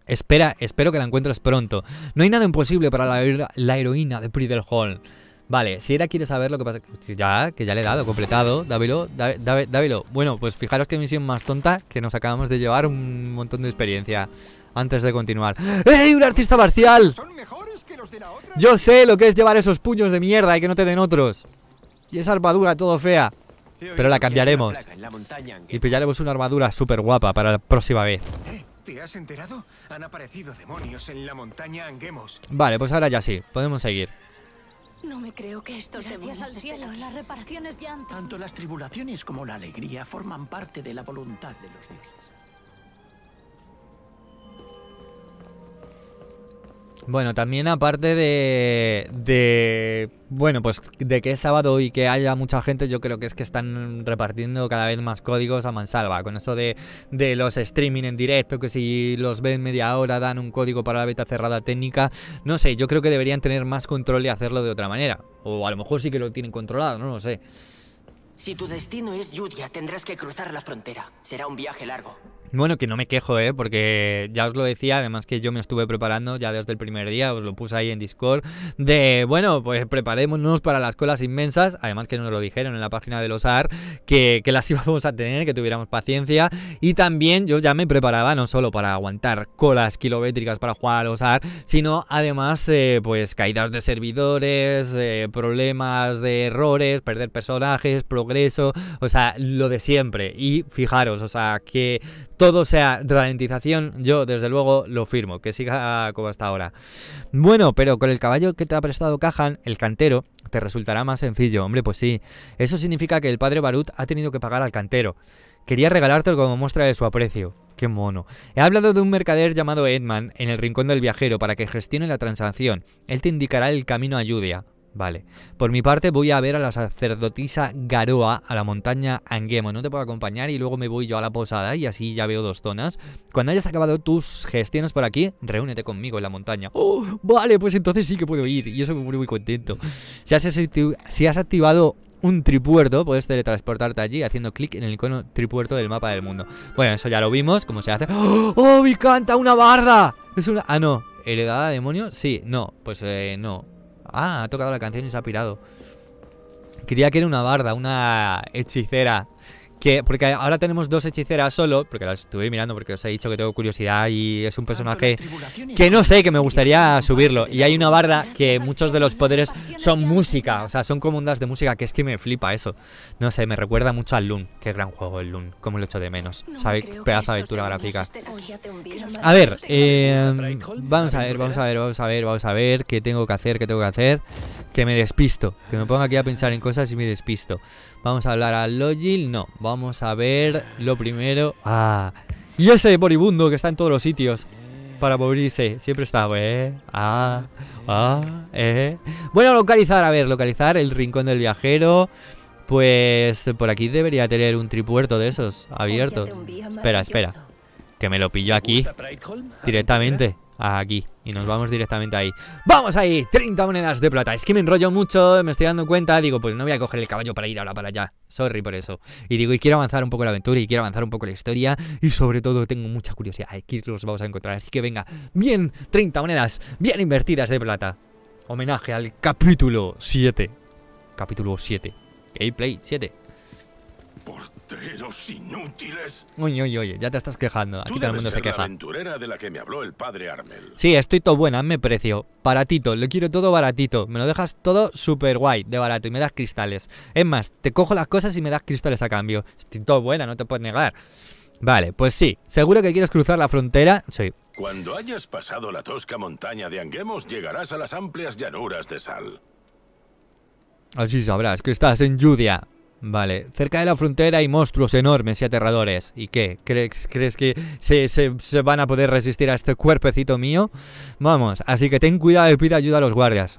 Espera, espero que la encuentres pronto. No hay nada imposible para la, heroína de Pridel Hall. Vale, si era quiere saber lo que pasa... Ya, que ya le he dado, completado. Dávilo, dávilo. Bueno, pues fijaros qué misión más tonta que nos acabamos de llevar un montón de experiencia. Antes de continuar. ¡Ey, un artista marcial! Yo sé lo que es llevar esos puños de mierda y que no te den otros. Y esa armadura todo fea. Pero la cambiaremos. Y pillaremos una armadura súper guapa para la próxima vez. en la montaña Vale, pues ahora ya sí, podemos seguir. No me creo que estos Gracias al cielo, las reparaciones ya Tanto las tribulaciones como la alegría forman parte de la voluntad de los dioses. Bueno, también aparte de... de bueno, pues de que es sábado y que haya mucha gente, yo creo que es que están repartiendo cada vez más códigos a mansalva. Con eso de, los streaming en directo, que si los ven media hora dan un código para la beta cerrada técnica. No sé, yo creo que deberían tener más control y hacerlo de otra manera. O a lo mejor sí que lo tienen controlado, no lo sé. Si tu destino es Yudia, tendrás que cruzar la frontera. Será un viaje largo. Bueno, que no me quejo, ¿eh? porque ya os lo decía, además que yo me estuve preparando ya desde el primer día, os lo puse ahí en Discord, de bueno, pues preparémonos para las colas inmensas, además que nos lo dijeron en la página de los AR, que, las íbamos a tener, que tuviéramos paciencia, y también yo ya me preparaba no solo para aguantar colas kilométricas para jugar a los sino además eh, pues caídas de servidores, eh, problemas de errores, perder personajes, progreso, o sea, lo de siempre, y fijaros, o sea, que todo sea ralentización, yo desde luego lo firmo, que siga como hasta ahora. Bueno, pero con el caballo que te ha prestado Cajan, el cantero, te resultará más sencillo. Hombre, pues sí. Eso significa que el padre Barut ha tenido que pagar al cantero. Quería regalártelo como muestra de su aprecio. Qué mono. He hablado de un mercader llamado Edman en el rincón del viajero para que gestione la transacción. Él te indicará el camino a Yudia. Vale. Por mi parte voy a ver a la sacerdotisa Garoa a la montaña Angemo. No te puedo acompañar y luego me voy yo a la posada y así ya veo dos zonas. Cuando hayas acabado tus gestiones por aquí, reúnete conmigo en la montaña. ¡Oh! Vale, pues entonces sí que puedo ir y eso me pone muy contento. Si has, si has activado un tripuerto, puedes teletransportarte allí haciendo clic en el icono tripuerto del mapa del mundo. Bueno, eso ya lo vimos, cómo se hace. ¡Oh! ¡Oh ¡Me canta ¡Una barda! Es una... Ah, no. ¿Heredada demonio? Sí, no. Pues eh, no. Ah, ha tocado la canción y se ha pirado. Quería que era una barda, una hechicera porque ahora tenemos dos hechiceras solo, porque las estuve mirando porque os he dicho que tengo curiosidad y es un personaje que no sé, que me gustaría subirlo. Y hay una barda que muchos de los poderes son música, o sea, son como ondas de música, que es que me flipa eso. No sé, me recuerda mucho al Loon, qué gran juego el Loon, como lo echo de menos. ¿Sabes? Pedazo de aventura gráfica. A ver, eh, vamos a ver, vamos a ver, vamos a ver, vamos a ver qué tengo que hacer, qué tengo que hacer. Que me despisto, que me ponga aquí a pensar en cosas y me despisto. Vamos a hablar al Logil, no. Vamos a ver lo primero. Ah, y ese moribundo que está en todos los sitios para morirse. Siempre está, eh, ah, ah, eh. Bueno, localizar, a ver, localizar el rincón del viajero. Pues por aquí debería tener un tripuerto de esos abiertos. Espera, espera. Que me lo pillo aquí directamente aquí y nos vamos directamente ahí. ¡Vamos ahí! 30 monedas de plata. Es que me enrollo mucho, me estoy dando cuenta. Digo, pues no voy a coger el caballo para ir ahora para allá. Sorry por eso. Y digo, y quiero avanzar un poco la aventura y quiero avanzar un poco la historia. Y sobre todo tengo mucha curiosidad. Aquí los vamos a encontrar. Así que venga, bien, 30 monedas bien invertidas de plata. Homenaje al capítulo 7. Capítulo 7. Gameplay 7 inútiles. Uy, uy, uy, ya te estás quejando. Aquí todo el mundo se queja. el padre Sí, estoy todo buena, me precio. Baratito, le quiero todo baratito. Me lo dejas todo súper guay, de barato, y me das cristales. Es más, te cojo las cosas y me das cristales a cambio. Estoy todo buena, no te puedes negar. Vale, pues sí, seguro que quieres cruzar la frontera. Sí. Cuando hayas pasado la tosca montaña de Anguemos, llegarás a las amplias llanuras de Sal. Así sabrás que estás en Yudia. Vale, cerca de la frontera hay monstruos enormes y aterradores. ¿Y qué? ¿Crees, que se, van a poder resistir a este cuerpecito mío? Vamos, así que ten cuidado y pide ayuda a los guardias.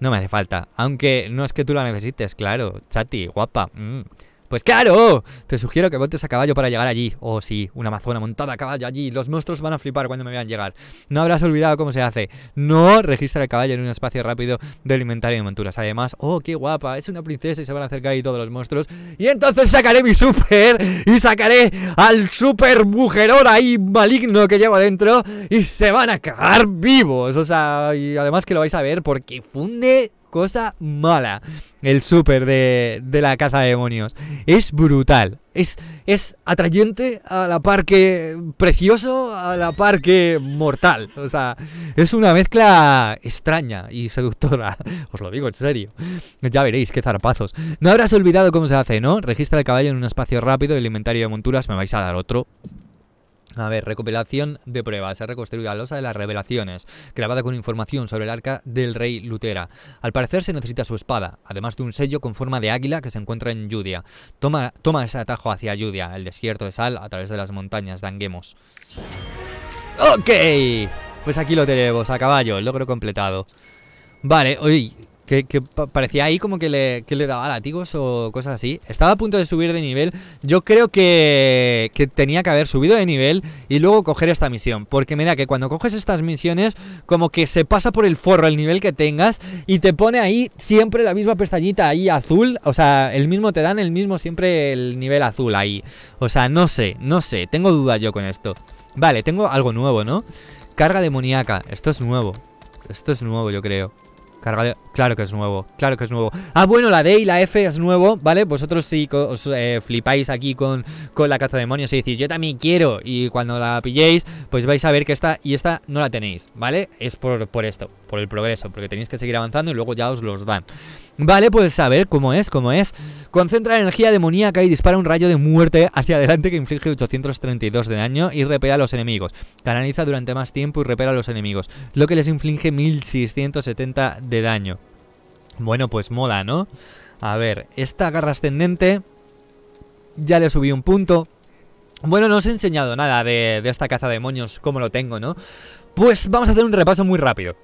No me hace falta. Aunque no es que tú la necesites, claro. Chati, guapa. Mm. Pues claro, te sugiero que montes a caballo para llegar allí. o oh, sí, una amazona montada a caballo allí. Los monstruos van a flipar cuando me vean llegar. No habrás olvidado cómo se hace. No registra el caballo en un espacio rápido del inventario de monturas. Además, oh, qué guapa, es una princesa y se van a acercar ahí todos los monstruos. Y entonces sacaré mi super y sacaré al super mujerón ahí maligno que llevo dentro y se van a cagar vivos. O sea, y además que lo vais a ver porque funde cosa mala el súper de, la caza de demonios. Es brutal. Es, es atrayente a la par que precioso, a la par que mortal. O sea, es una mezcla extraña y seductora. Os lo digo en serio. Ya veréis qué zarpazos. No habrás olvidado cómo se hace, ¿no? Registra el caballo en un espacio rápido, el inventario de monturas, me vais a dar otro. A ver, recopilación de pruebas. Se ha reconstruido la losa de las revelaciones, grabada con información sobre el arca del rey Lutera. Al parecer se necesita su espada, además de un sello con forma de águila que se encuentra en Yudia. Toma, ese atajo hacia Yudia, el desierto de sal a través de las montañas Danguemos. ¡Ok! Pues aquí lo tenemos, a caballo, logro completado. Vale, hoy que, parecía ahí como que le, daba látigos o cosas así. Estaba a punto de subir de nivel. Yo creo que, tenía que haber subido de nivel y luego coger esta misión. Porque me da que cuando coges estas misiones, como que se pasa por el forro el nivel que tengas y te pone ahí siempre la misma pestañita ahí azul. O sea, el mismo te dan el mismo siempre el nivel azul ahí. O sea, no sé, no sé. Tengo dudas yo con esto. Vale, tengo algo nuevo, ¿no? Carga demoníaca. Esto es nuevo. Esto es nuevo, yo creo. Claro que es nuevo, claro que es nuevo Ah, bueno, la D y la F es nuevo, ¿vale? Vosotros si os eh, flipáis aquí con, con la caza de demonios y decís Yo también quiero Y cuando la pilléis, pues vais a ver que esta y esta no la tenéis, ¿vale? Es por, por esto, por el progreso Porque tenéis que seguir avanzando y luego ya os los dan Vale, pues a ver cómo es, cómo es. Concentra energía demoníaca y dispara un rayo de muerte hacia adelante que inflige 832 de daño y repela a los enemigos. Canaliza durante más tiempo y repela a los enemigos, lo que les inflige 1670 de daño. Bueno, pues mola, ¿no? A ver, esta garra ascendente ya le subí un punto. Bueno, no os he enseñado nada de, de esta caza de demonios, como lo tengo, ¿no? Pues vamos a hacer un repaso muy rápido.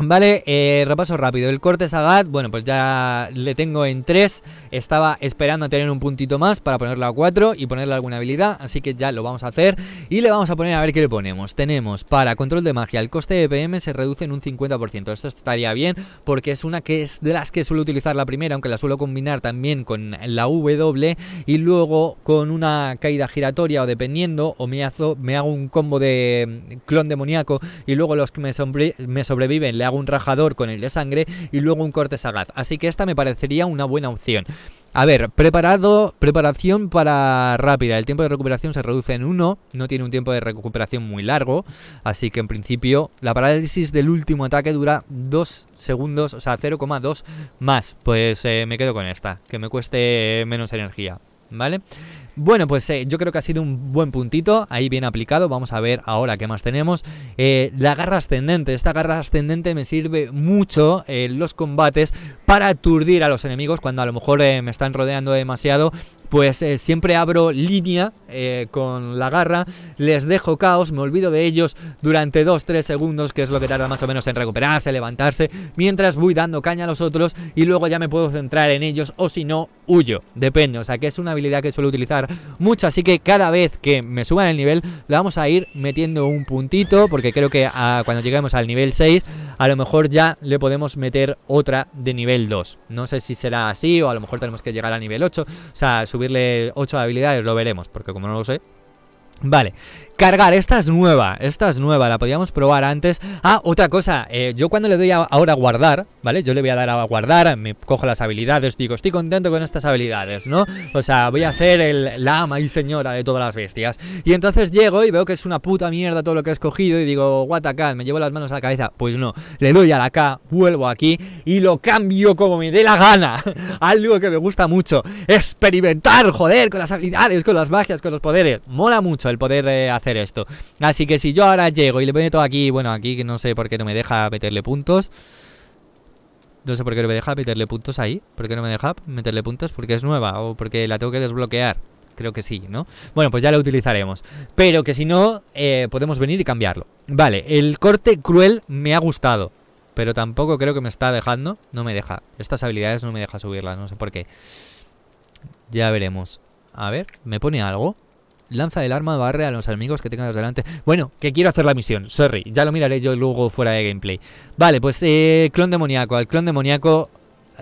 Vale, eh, repaso rápido. El corte Sagat, bueno, pues ya le tengo en 3. Estaba esperando a tener un puntito más para ponerlo a 4 y ponerle alguna habilidad, así que ya lo vamos a hacer. Y le vamos a poner a ver qué le ponemos. Tenemos para control de magia, el coste de PM se reduce en un 50%. Esto estaría bien porque es una que es de las que suelo utilizar la primera, aunque la suelo combinar también con la W y luego con una caída giratoria o dependiendo, o me, hago, me hago un combo de mm, clon demoníaco y luego los que me, me sobreviven le hago un rajador con el de sangre y luego un corte sagaz. Así que esta me parecería una buena opción. A ver, preparado, preparación para rápida. El tiempo de recuperación se reduce en 1, no tiene un tiempo de recuperación muy largo, así que en principio la parálisis del último ataque dura 2 segundos, o sea, 0,2 más. Pues eh, me quedo con esta, que me cueste menos energía, ¿vale? Bueno, pues eh, yo creo que ha sido un buen puntito, ahí bien aplicado. Vamos a ver ahora qué más tenemos. Eh, la garra ascendente. Esta garra ascendente me sirve mucho en eh, los combates para aturdir a los enemigos cuando a lo mejor me están rodeando demasiado pues eh, siempre abro línea eh, con la garra, les dejo caos, me olvido de ellos durante 2-3 segundos, que es lo que tarda más o menos en recuperarse, levantarse, mientras voy dando caña a los otros y luego ya me puedo centrar en ellos o si no, huyo, depende, o sea que es una habilidad que suelo utilizar mucho, así que cada vez que me suban el nivel, le vamos a ir metiendo un puntito, porque creo que cuando lleguemos al nivel 6, a lo mejor ya le podemos meter otra de nivel 2, no sé si será así o a lo mejor tenemos que llegar al nivel 8, o sea, su subirle 8 habilidades, lo veremos, porque como no lo sé, Vale, cargar, esta es nueva, esta es nueva, la podíamos probar antes. Ah, otra cosa, eh, yo cuando le doy ahora a guardar, ¿vale? Yo le voy a dar a guardar, me cojo las habilidades, digo, estoy contento con estas habilidades, ¿no? O sea, voy a ser el, la ama y señora de todas las bestias. Y entonces llego y veo que es una puta mierda todo lo que he escogido y digo, what me llevo las manos a la cabeza. Pues no, le doy a la K, vuelvo aquí y lo cambio como me dé la gana. Algo que me gusta mucho, experimentar, joder, con las habilidades, con las magias, con los poderes. Mola mucho el poder de eh, hacer esto. Así que si yo ahora llego y le todo aquí, bueno, aquí que no sé por qué no me deja meterle puntos. No sé por qué no me deja meterle puntos ahí. ¿Por qué no me deja meterle puntos? Porque es nueva o porque la tengo que desbloquear. Creo que sí, ¿no? Bueno, pues ya la utilizaremos. Pero que si no, eh, podemos venir y cambiarlo. Vale, el corte cruel me ha gustado pero tampoco creo que me está dejando. No me deja. Estas habilidades no me deja subirlas, no sé por qué. Ya veremos. A ver, ¿me pone algo? Lanza el arma, barre a los enemigos que tengas delante. Bueno, que quiero hacer la misión, sorry. Ya lo miraré yo luego fuera de gameplay. Vale, pues eh, clon demoníaco. Al clon demoníaco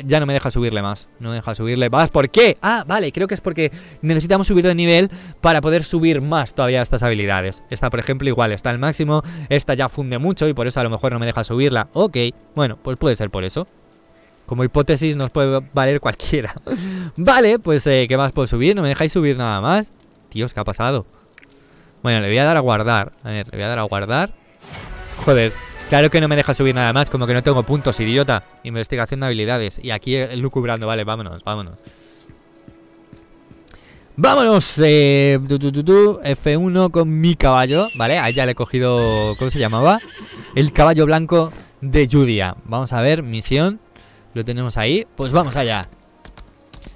ya no me deja subirle más. No me deja subirle más. ¿Por qué? Ah, vale, creo que es porque necesitamos subir de nivel para poder subir más todavía estas habilidades. Esta, por ejemplo, igual está al máximo. Esta ya funde mucho y por eso a lo mejor no me deja subirla. Ok, bueno, pues puede ser por eso. Como hipótesis nos puede valer cualquiera. vale, pues eh, ¿qué más puedo subir? No me dejáis subir nada más. Dios, ¿qué ha pasado? Bueno, le voy a dar a guardar. A ver, le voy a dar a guardar. Joder, claro que no me deja subir nada más. Como que no tengo puntos, idiota. Investigación de habilidades. Y aquí el lucubrando. Vale, vámonos, vámonos. Vámonos, eh, F1 con mi caballo, ¿vale? Ahí ya le he cogido, ¿cómo se llamaba? El caballo blanco de Judia. Vamos a ver, misión, lo tenemos ahí, pues vamos allá.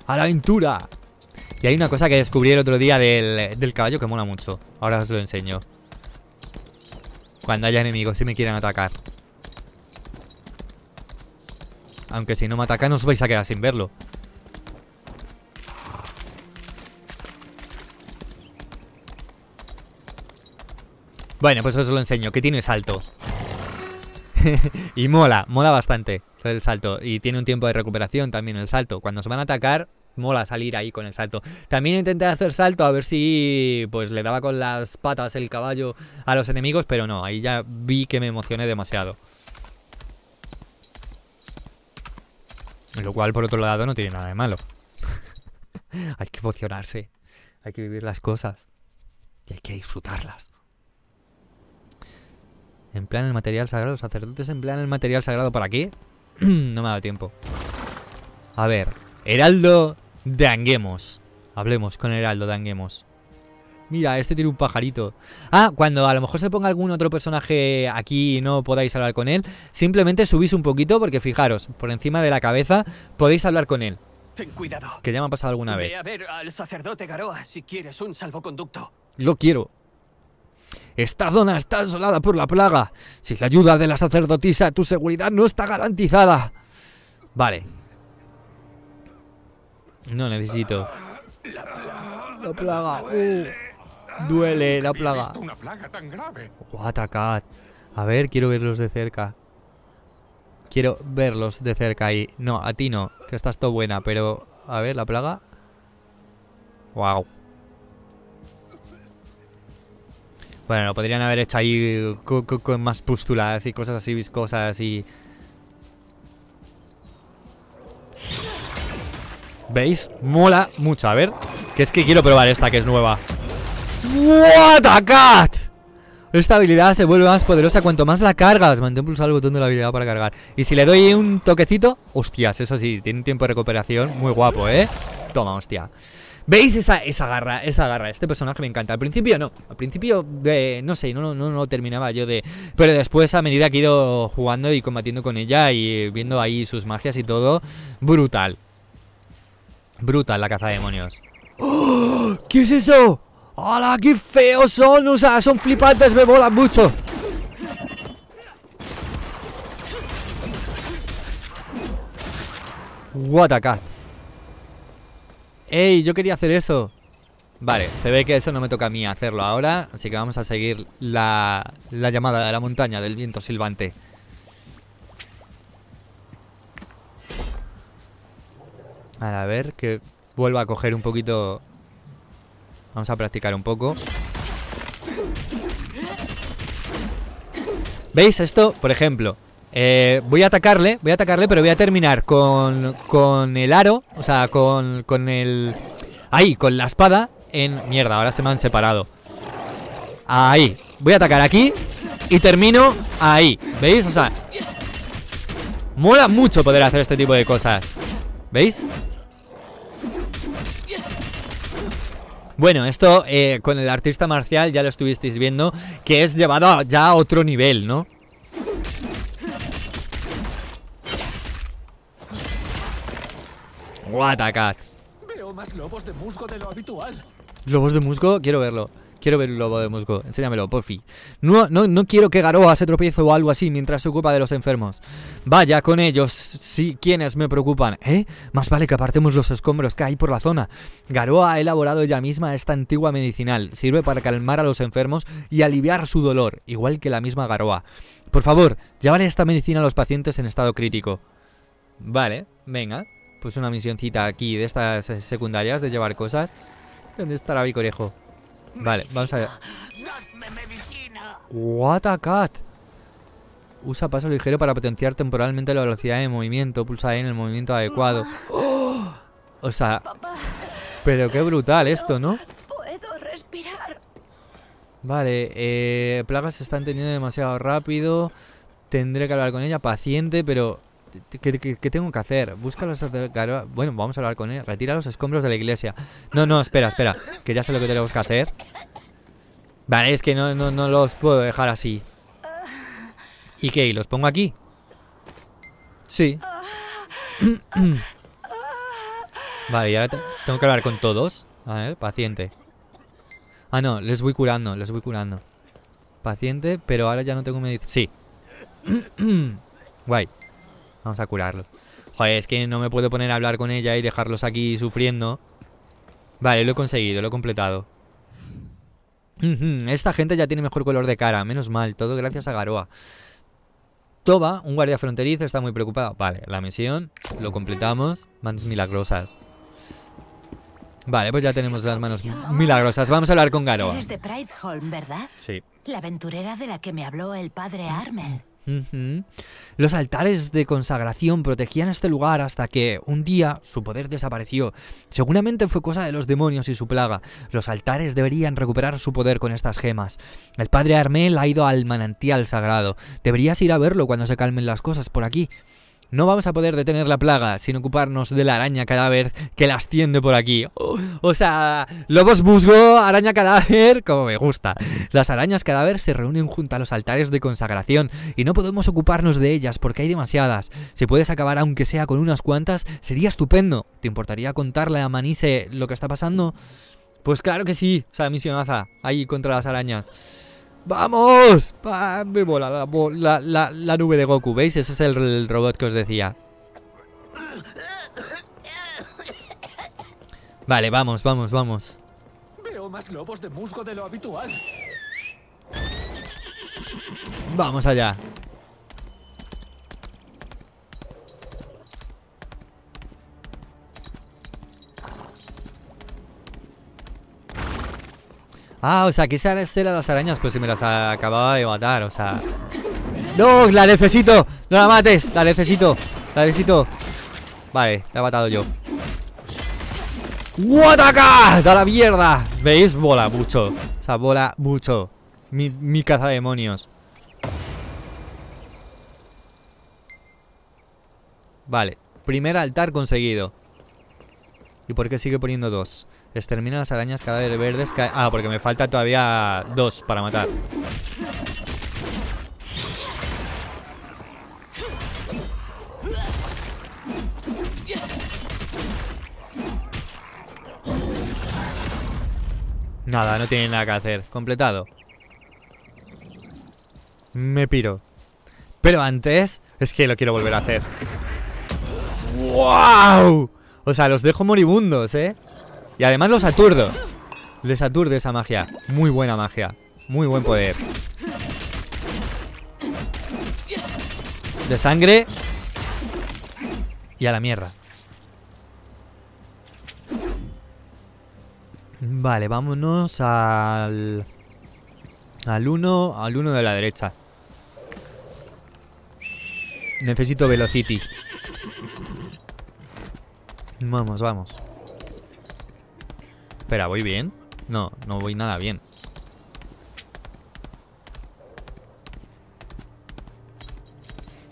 A la aventura. Y hay una cosa que descubrí el otro día del, caballo que mola mucho. Ahora os lo enseño. Cuando haya enemigos y me quieran atacar. Aunque si no me atacan os vais a quedar sin verlo. Bueno, pues os lo enseño, que tiene salto. y mola, mola bastante el salto. Y tiene un tiempo de recuperación también el salto. Cuando se van a atacar, mola salir ahí con el salto. También intenté hacer salto a ver si pues le daba con las patas el caballo a los enemigos, pero no, ahí ya vi que me emocioné demasiado. Lo cual, por otro lado, no tiene nada de malo. hay que emocionarse, hay que vivir las cosas y hay que disfrutarlas. ¿Emplean el material sagrado? ¿Los sacerdotes emplean el material sagrado para aquí no me ha dado tiempo. A ver, Heraldo de Anguemos. Hablemos con Heraldo de Anguemos. Mira, este tiene un pajarito. Ah, cuando a lo mejor se ponga algún otro personaje aquí y no podáis hablar con él, simplemente subís un poquito porque fijaros, por encima de la cabeza podéis hablar con él. Ten cuidado. Que ya me ha pasado alguna vez. al sacerdote Garoa si quieres un salvoconducto. Lo quiero. Esta zona está asolada por la plaga. Sin la ayuda de la sacerdotisa, tu seguridad no está garantizada. Vale, no necesito. La plaga. Duele. la plaga. Uh. una plaga tan grave. What a A ver, quiero verlos de cerca. Quiero verlos de cerca ahí. No, a ti no, que estás todo buena, pero... A ver, la plaga. Wow. Bueno, lo podrían haber hecho ahí con, con más pústulas y cosas así viscosas y... ¿Veis? Mola mucho, a ver Que es que quiero probar esta que es nueva ¡What a cat! Esta habilidad se vuelve más poderosa cuanto más la cargas Mantén pulsado el botón de la habilidad para cargar Y si le doy un toquecito Hostias, eso sí, tiene un tiempo de recuperación Muy guapo, ¿eh? Toma, hostia ¿Veis esa, esa garra? Esa garra. Este personaje me encanta. Al principio no. Al principio, de, eh, no sé, no, no, no, terminaba yo de... Pero después, a medida que he ido jugando y combatiendo con ella y viendo ahí sus magias y todo, brutal. Brutal la caza de demonios. ¿Qué es eso? ¡Hala! ¡Qué feos son! O son flipantes, me volan mucho. What a cat. ¡Ey! Yo quería hacer eso. Vale, se ve que eso no me toca a mí hacerlo ahora, así que vamos a seguir la, la llamada de la montaña del viento silbante. a ver, que vuelva a coger un poquito... Vamos a practicar un poco. ¿Veis esto? Por ejemplo, eh, voy a atacarle, voy a atacarle, pero voy a terminar con, con el aro, o sea, con, con el... Ahí, con la espada en... Mierda, ahora se me han separado. Ahí. Voy a atacar aquí y termino ahí. ¿Veis? O sea... Mola mucho poder hacer este tipo de cosas. ¿Veis? Bueno, esto eh, con el artista marcial ya lo estuvisteis viendo, que es llevado ya a otro nivel, ¿no? What a cat. Veo más lobos de musgo de lo habitual. ¿Lobos de musgo? Quiero verlo. Quiero ver el lobo de musgo. Enséñamelo, porfi. No, no, quiero que Garoa se tropiece o algo así mientras se ocupa de los enfermos. Vaya con ellos. Sí, quienes me preocupan. ¿Eh? Más vale que apartemos los escombros que hay por la zona. Garoa ha elaborado ella misma esta antigua medicinal. Sirve para calmar a los enfermos y aliviar su dolor, igual que la misma Garoa. Por favor, llévale esta medicina a los pacientes en estado crítico. Vale, venga. Pues una misioncita aquí de estas secundarias de llevar cosas. ¿Dónde estará Bicorejo? Vale, vamos a ver. What a cat. Usa paso ligero para potenciar temporalmente la velocidad de movimiento. Pulsa e en el movimiento adecuado. o sea, pero qué brutal esto, ¿no? Vale, eh, Plaga se está entendiendo demasiado rápido. Tendré que hablar con ella. Paciente, pero ¿Qué, tengo que hacer? Busca los... Bueno, vamos a hablar con él. Retira los escombros de la iglesia. No, no, espera, espera. Que ya sé lo que tenemos que hacer. Vale, es que no, no, los puedo dejar así. ¿Y qué? los pongo aquí? Sí. vale, y ahora tengo que hablar con todos. A ver, paciente. Ah, no, les voy curando, les voy curando. Paciente, pero ahora ya no tengo medicina. Sí. Guay. Vamos a curarlo. Joder, es que no me puedo poner a hablar con ella y dejarlos aquí sufriendo. Vale, lo he conseguido, lo he completado. Esta gente ya tiene mejor color de cara, menos mal, todo gracias a Garoa. Toba, un guardia fronterizo, está muy preocupado. Vale, la misión, lo completamos. Manos milagrosas. Vale, pues ya tenemos las manos milagrosas. Vamos a hablar con Garoa. Es de Prideholm, ¿verdad? Sí. La aventurera de la que me habló el padre Armel. Los altares de consagración protegían este lugar hasta que un día su poder desapareció. Seguramente fue cosa de los demonios y su plaga. Los altares deberían recuperar su poder con estas gemas. El padre Armel ha ido al manantial sagrado. Deberías ir a verlo cuando se calmen las cosas por aquí. No vamos a poder detener la plaga sin ocuparnos de la araña cadáver que las tiende por aquí. o sea, lobos musgo, araña cadáver, como me gusta. Las arañas cadáver se reúnen junto a los altares de consagración y no podemos ocuparnos de ellas porque hay demasiadas. Si puedes acabar aunque sea con unas cuantas, sería estupendo. ¿Te importaría contarle a Manise lo que está pasando? Pues claro que sí, o sea, misionaza, ahí contra las arañas. ¡Vamos! Me mola la, nube de Goku, ¿veis? Ese es el, robot que os decía. Vale, vamos, vamos, vamos. Veo más de musgo de lo habitual. Vamos allá. Ah, o sea, que esas eran las arañas, pues si me las acababa de matar, o sea... ¡No! ¡La necesito! ¡No la mates! ¡La necesito! ¡La necesito! Vale, la he matado yo ¡Wataka! ¡Da la mierda! ¿Veis? Bola mucho O sea, bola mucho Mi, mi demonios. Vale, primer altar conseguido ¿Y por qué sigue poniendo dos? Extermina las arañas cadáveres verdes. ah, porque me falta todavía dos para matar. Nada, no tiene nada que hacer. Completado. Me piro. Pero antes, es que lo quiero volver a hacer. ¡Wow! O sea, los dejo moribundos, ¿eh? Y además los aturdo. Les aturdo esa magia. Muy buena magia. Muy buen poder. De sangre. Y a la mierda. Vale, vámonos al... Al uno... al uno de la derecha. Necesito velocity. Vamos, vamos. Espera, ¿voy bien? No, no voy nada bien.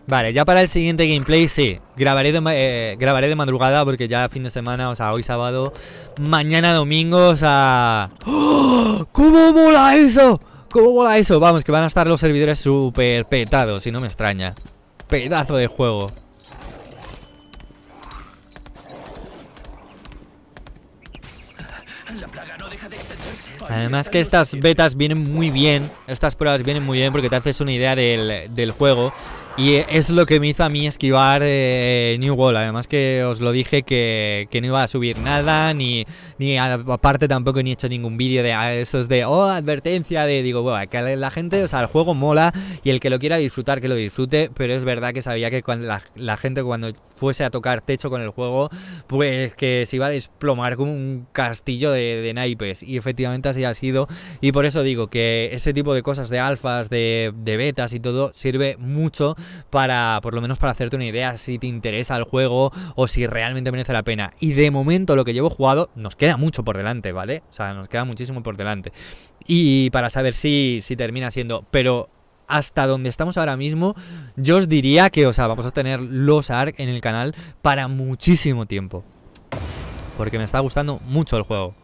Vale, ya para el siguiente gameplay sí, grabaré de, eh, grabaré de madrugada porque ya fin de semana, o sea, hoy sábado, mañana domingo, o sea... ¡Oh! ¿Cómo mola eso? ¿Cómo mola eso? Vamos, que van a estar los servidores súper petados, y no me extraña. Pedazo de juego. Además que estas betas vienen muy bien, estas pruebas vienen muy bien porque te haces una idea del, del juego y es lo que me hizo a mí esquivar eh, New World Además que os lo dije que, no iba a subir nada, ni, ni aparte tampoco ni he hecho ningún vídeo de esos de, oh, advertencia, de, digo, bueno, que la gente, o sea, el juego mola y el que lo quiera disfrutar, que lo disfrute, pero es verdad que sabía que cuando la, gente cuando fuese a tocar techo con el juego, pues que se iba a desplomar como un castillo de, naipes. Y efectivamente así ha sido. Y por eso digo que ese tipo de cosas de alfas, de, de betas y todo, sirve mucho para, por lo menos para hacerte una idea si te interesa el juego o si realmente merece la pena. Y de momento lo que llevo jugado, nos queda mucho por delante, ¿vale? O sea, nos queda muchísimo por delante. Y para saber si, si termina siendo, pero hasta donde estamos ahora mismo, yo os diría que, o sea, vamos a tener los ARC en el canal para muchísimo tiempo. Porque me está gustando mucho el juego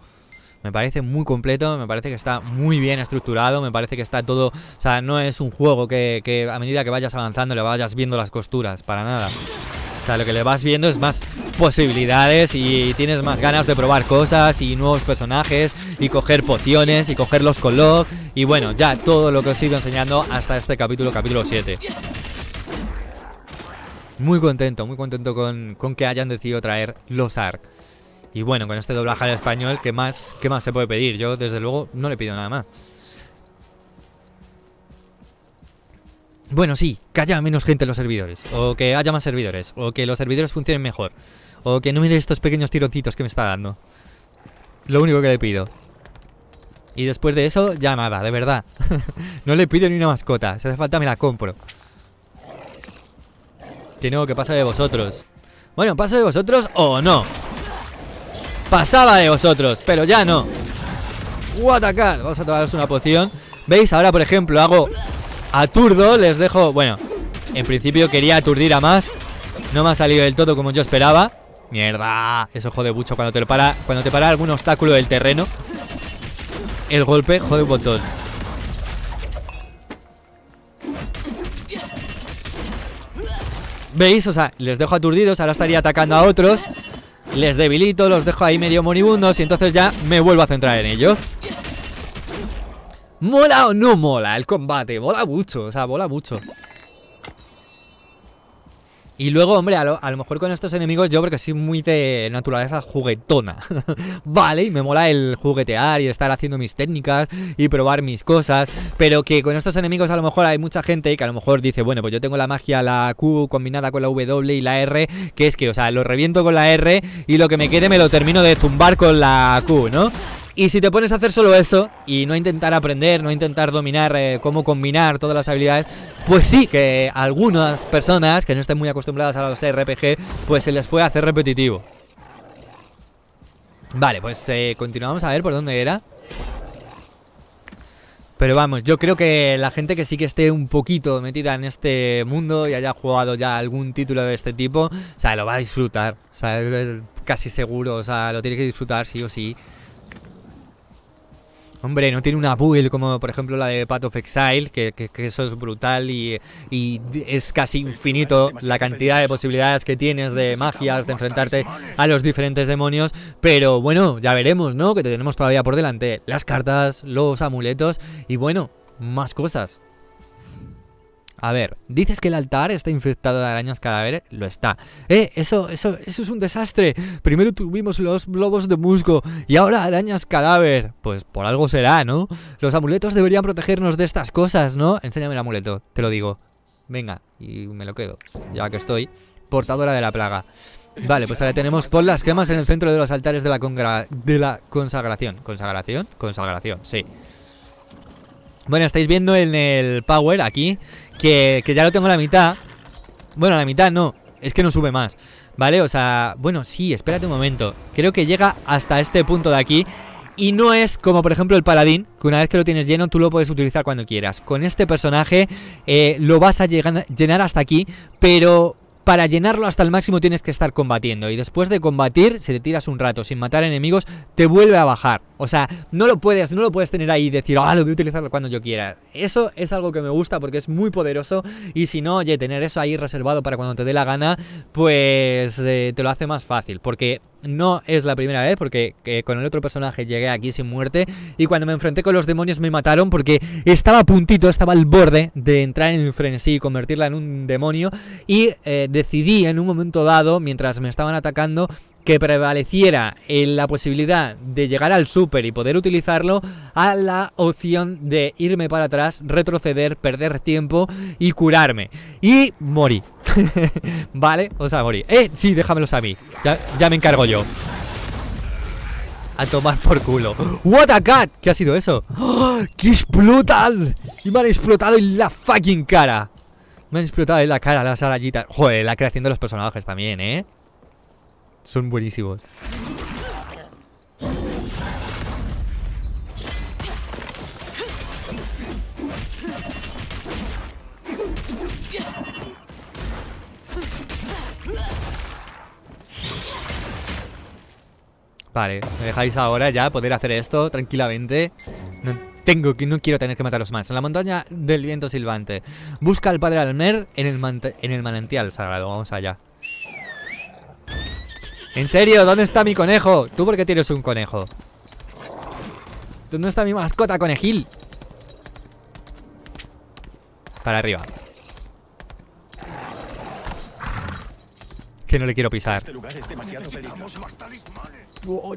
me parece muy completo, me parece que está muy bien estructurado, me parece que está todo, o sea, no es un juego que, a medida que vayas avanzando le vayas viendo las costuras, para nada. O sea, lo que le vas viendo es más posibilidades y tienes más ganas de probar cosas y nuevos personajes y coger pociones y coger los colores y bueno, ya todo lo que os ido enseñando hasta este capítulo, capítulo 7. Muy contento, muy contento con, con que hayan decidido traer los ARC. Y bueno, con este doblaje al español, ¿qué más, ¿qué más se puede pedir? Yo, desde luego, no le pido nada más. Bueno, sí, que haya menos gente en los servidores. O que haya más servidores. O que los servidores funcionen mejor. O que no me dé estos pequeños tironcitos que me está dando. Lo único que le pido. Y después de eso, ya nada, de verdad. no le pido ni una mascota. Si hace falta, me la compro. Tiene no, que pasa de vosotros. Bueno, pasa de vosotros o no pasaba de vosotros, pero ya no. atacar vamos a tomaros una poción. ¿Veis? Ahora, por ejemplo, hago aturdo, les dejo... Bueno, en principio quería aturdir a más. No me ha salido del todo como yo esperaba. Mierda, eso jode mucho cuando te, para, cuando te para algún obstáculo del terreno. El golpe jode un botón. ¿Veis? O sea, les dejo aturdidos, ahora estaría atacando a otros les debilito, los dejo ahí medio moribundos y entonces ya me vuelvo a centrar en ellos. ¿Mola o no mola el combate? Mola mucho, o sea, mola mucho. Y luego, hombre, a lo, mejor con estos enemigos yo porque soy muy de naturaleza juguetona, ¿vale? Y me mola el juguetear y estar haciendo mis técnicas y probar mis cosas, pero que con estos enemigos a lo mejor hay mucha gente que a lo mejor dice, bueno, pues yo tengo la magia, la Q combinada con la W y la R, que es que, o sea, lo reviento con la R y lo que me quede me lo termino de zumbar con la Q, ¿no? Y si te pones a hacer solo eso y no intentar aprender, no intentar dominar eh, cómo combinar todas las habilidades, pues sí que algunas personas que no estén muy acostumbradas a los RPG, pues se les puede hacer repetitivo. Vale, pues eh, continuamos a ver por dónde era. Pero vamos, yo creo que la gente que sí que esté un poquito metida en este mundo y haya jugado ya algún título de este tipo, o sea, lo va a disfrutar. O sea, casi seguro, o sea, lo tiene que disfrutar sí o sí. Hombre, no tiene una build como por ejemplo la de Path of Exile, que, eso es brutal y, y, es casi infinito la cantidad de posibilidades que tienes de magias, de enfrentarte a los diferentes demonios. Pero bueno, ya veremos, ¿no? Que tenemos todavía por delante las cartas, los amuletos y bueno, más cosas. A ver, dices que el altar está infectado de arañas cadáveres, lo está. Eh, eso, eso, eso es un desastre. Primero tuvimos los globos de musgo y ahora arañas cadáver. Pues por algo será, ¿no? Los amuletos deberían protegernos de estas cosas, ¿no? Enséñame el amuleto, te lo digo. Venga, y me lo quedo, ya que estoy. Portadora de la plaga. Vale, pues ahora tenemos por las quemas en el centro de los altares de la, de la consagración. ¿Consagración? Consagración, sí. Bueno, estáis viendo en el power aquí que, que ya lo tengo a la mitad Bueno, a la mitad no, es que no sube más ¿Vale? O sea, bueno, sí, espérate un momento Creo que llega hasta este punto de aquí y no es como por ejemplo el paladín, que una vez que lo tienes lleno tú lo puedes utilizar cuando quieras. Con este personaje eh, lo vas a llegar, llenar hasta aquí, pero para llenarlo hasta el máximo tienes que estar combatiendo. Y después de combatir, si te tiras un rato sin matar enemigos, te vuelve a bajar. O sea, no lo puedes, no lo puedes tener ahí y decir, ah, lo voy a utilizar cuando yo quiera. Eso es algo que me gusta porque es muy poderoso. Y si no, oye, tener eso ahí reservado para cuando te dé la gana, pues eh, te lo hace más fácil. Porque no es la primera vez, porque con el otro personaje llegué aquí sin muerte. Y cuando me enfrenté con los demonios me mataron porque estaba a puntito, estaba al borde de entrar en el frenesí y convertirla en un demonio. Y eh, decidí en un momento dado, mientras me estaban atacando, que prevaleciera eh, la posibilidad de llegar al super y poder utilizarlo a la opción de irme para atrás, retroceder, perder tiempo y curarme. Y morí. vale, vamos a morir. ¡Eh! Sí, déjamelos a mí. Ya, me encargo yo. A tomar por culo. ¡What a cat! ¿Qué ha sido eso? ¡Oh, ¡Qué ¡Que explotan! Y me han explotado en la fucking cara. Me han explotado en la cara las arañitas. Joder, la creación de los personajes también, ¿eh? Son buenísimos. Vale, me dejáis ahora ya poder hacer esto tranquilamente. No tengo que, no quiero tener que matarlos más. En la montaña del viento silbante. Busca al padre Almer en el, en el manantial sagrado. Vamos allá. ¿En serio? ¿Dónde está mi conejo? ¿Tú por qué tienes un conejo? ¿Dónde está mi mascota, conejil? Para arriba. Que no le quiero pisar. Este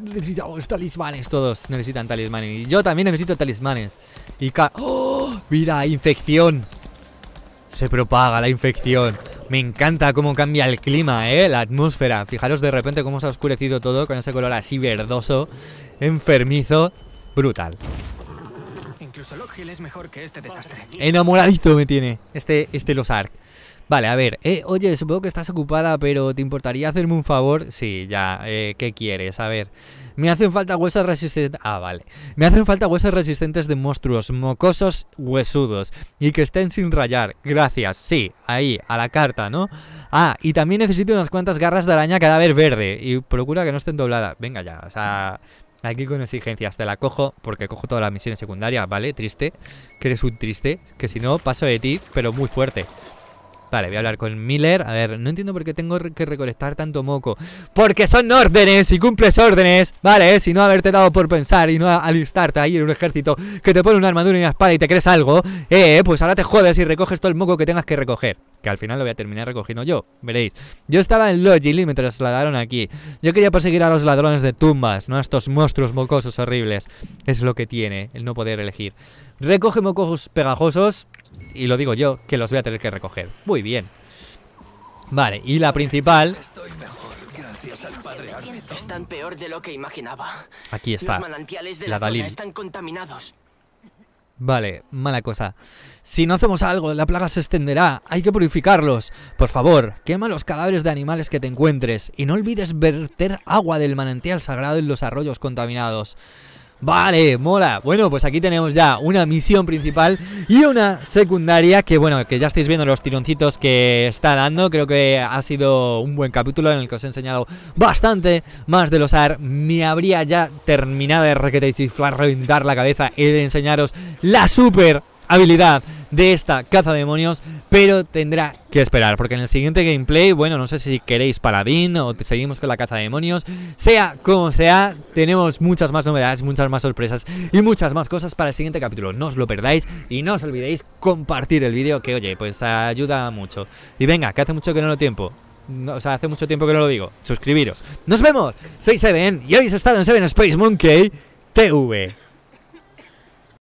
necesitamos talismanes todos. Necesitan talismanes. Y yo también necesito talismanes. Y ca... ¡Oh! Mira, infección. Se propaga la infección. Me encanta cómo cambia el clima, ¿eh? La atmósfera. Fijaros de repente cómo se ha oscurecido todo con ese color así verdoso, enfermizo, brutal. Incluso es mejor que este desastre. Enamoradito me tiene este, este Arc. Vale, a ver. Eh, oye, supongo que estás ocupada, pero ¿te importaría hacerme un favor? Sí, ya. Eh, ¿Qué quieres? A ver. Me hacen falta huesos resistentes. Ah, vale. Me hacen falta huesos resistentes de monstruos mocosos huesudos y que estén sin rayar. Gracias. Sí, ahí, a la carta, ¿no? Ah, y también necesito unas cuantas garras de araña cadáver verde y procura que no estén dobladas. Venga ya, o sea. Aquí con exigencias te la cojo porque cojo toda la misión secundaria, ¿vale? Triste, que eres un triste, que si no paso de ti, pero muy fuerte. Vale, voy a hablar con Miller. A ver, no entiendo por qué tengo que recolectar tanto moco. Porque son órdenes y cumples órdenes. Vale, eh, si no haberte dado por pensar y no alistarte ahí en un ejército que te pone una armadura y una espada y te crees algo, eh, pues ahora te jodes y recoges todo el moco que tengas que recoger. Que al final lo voy a terminar recogiendo yo, veréis. Yo estaba en Logil y me trasladaron aquí. Yo quería perseguir a los ladrones de tumbas, no a estos monstruos mocosos horribles. Es lo que tiene el no poder elegir. Recoge mocos pegajosos y lo digo yo, que los voy a tener que recoger. Muy bien. Vale, y la principal... Están peor de lo que imaginaba. Aquí está. Los manantiales de la, Dalí. están contaminados. Vale, mala cosa. Si no hacemos algo, la plaga se extenderá. Hay que purificarlos. Por favor, quema los cadáveres de animales que te encuentres y no olvides verter agua del manantial sagrado en los arroyos contaminados. Vale, mola. Bueno, pues aquí tenemos ya una misión principal y una secundaria que, bueno, que ya estáis viendo los tironcitos que está dando. Creo que ha sido un buen capítulo en el que os he enseñado bastante más de los AR. Me habría ya terminado de requete chiflar, reventar la cabeza y de enseñaros la super habilidad de esta caza de demonios, pero tendrá que esperar, porque en el siguiente gameplay, bueno, no sé si queréis paladín o seguimos con la caza de demonios, sea como sea, tenemos muchas más novedades, muchas más sorpresas y muchas más cosas para el siguiente capítulo, no os lo perdáis y no os olvidéis compartir el vídeo, que oye, pues ayuda mucho. Y venga, que hace mucho que no lo tiempo, no, o sea, hace mucho tiempo que no lo digo, suscribiros. Nos vemos, soy Seven y habéis estado en Seven Space Monkey TV.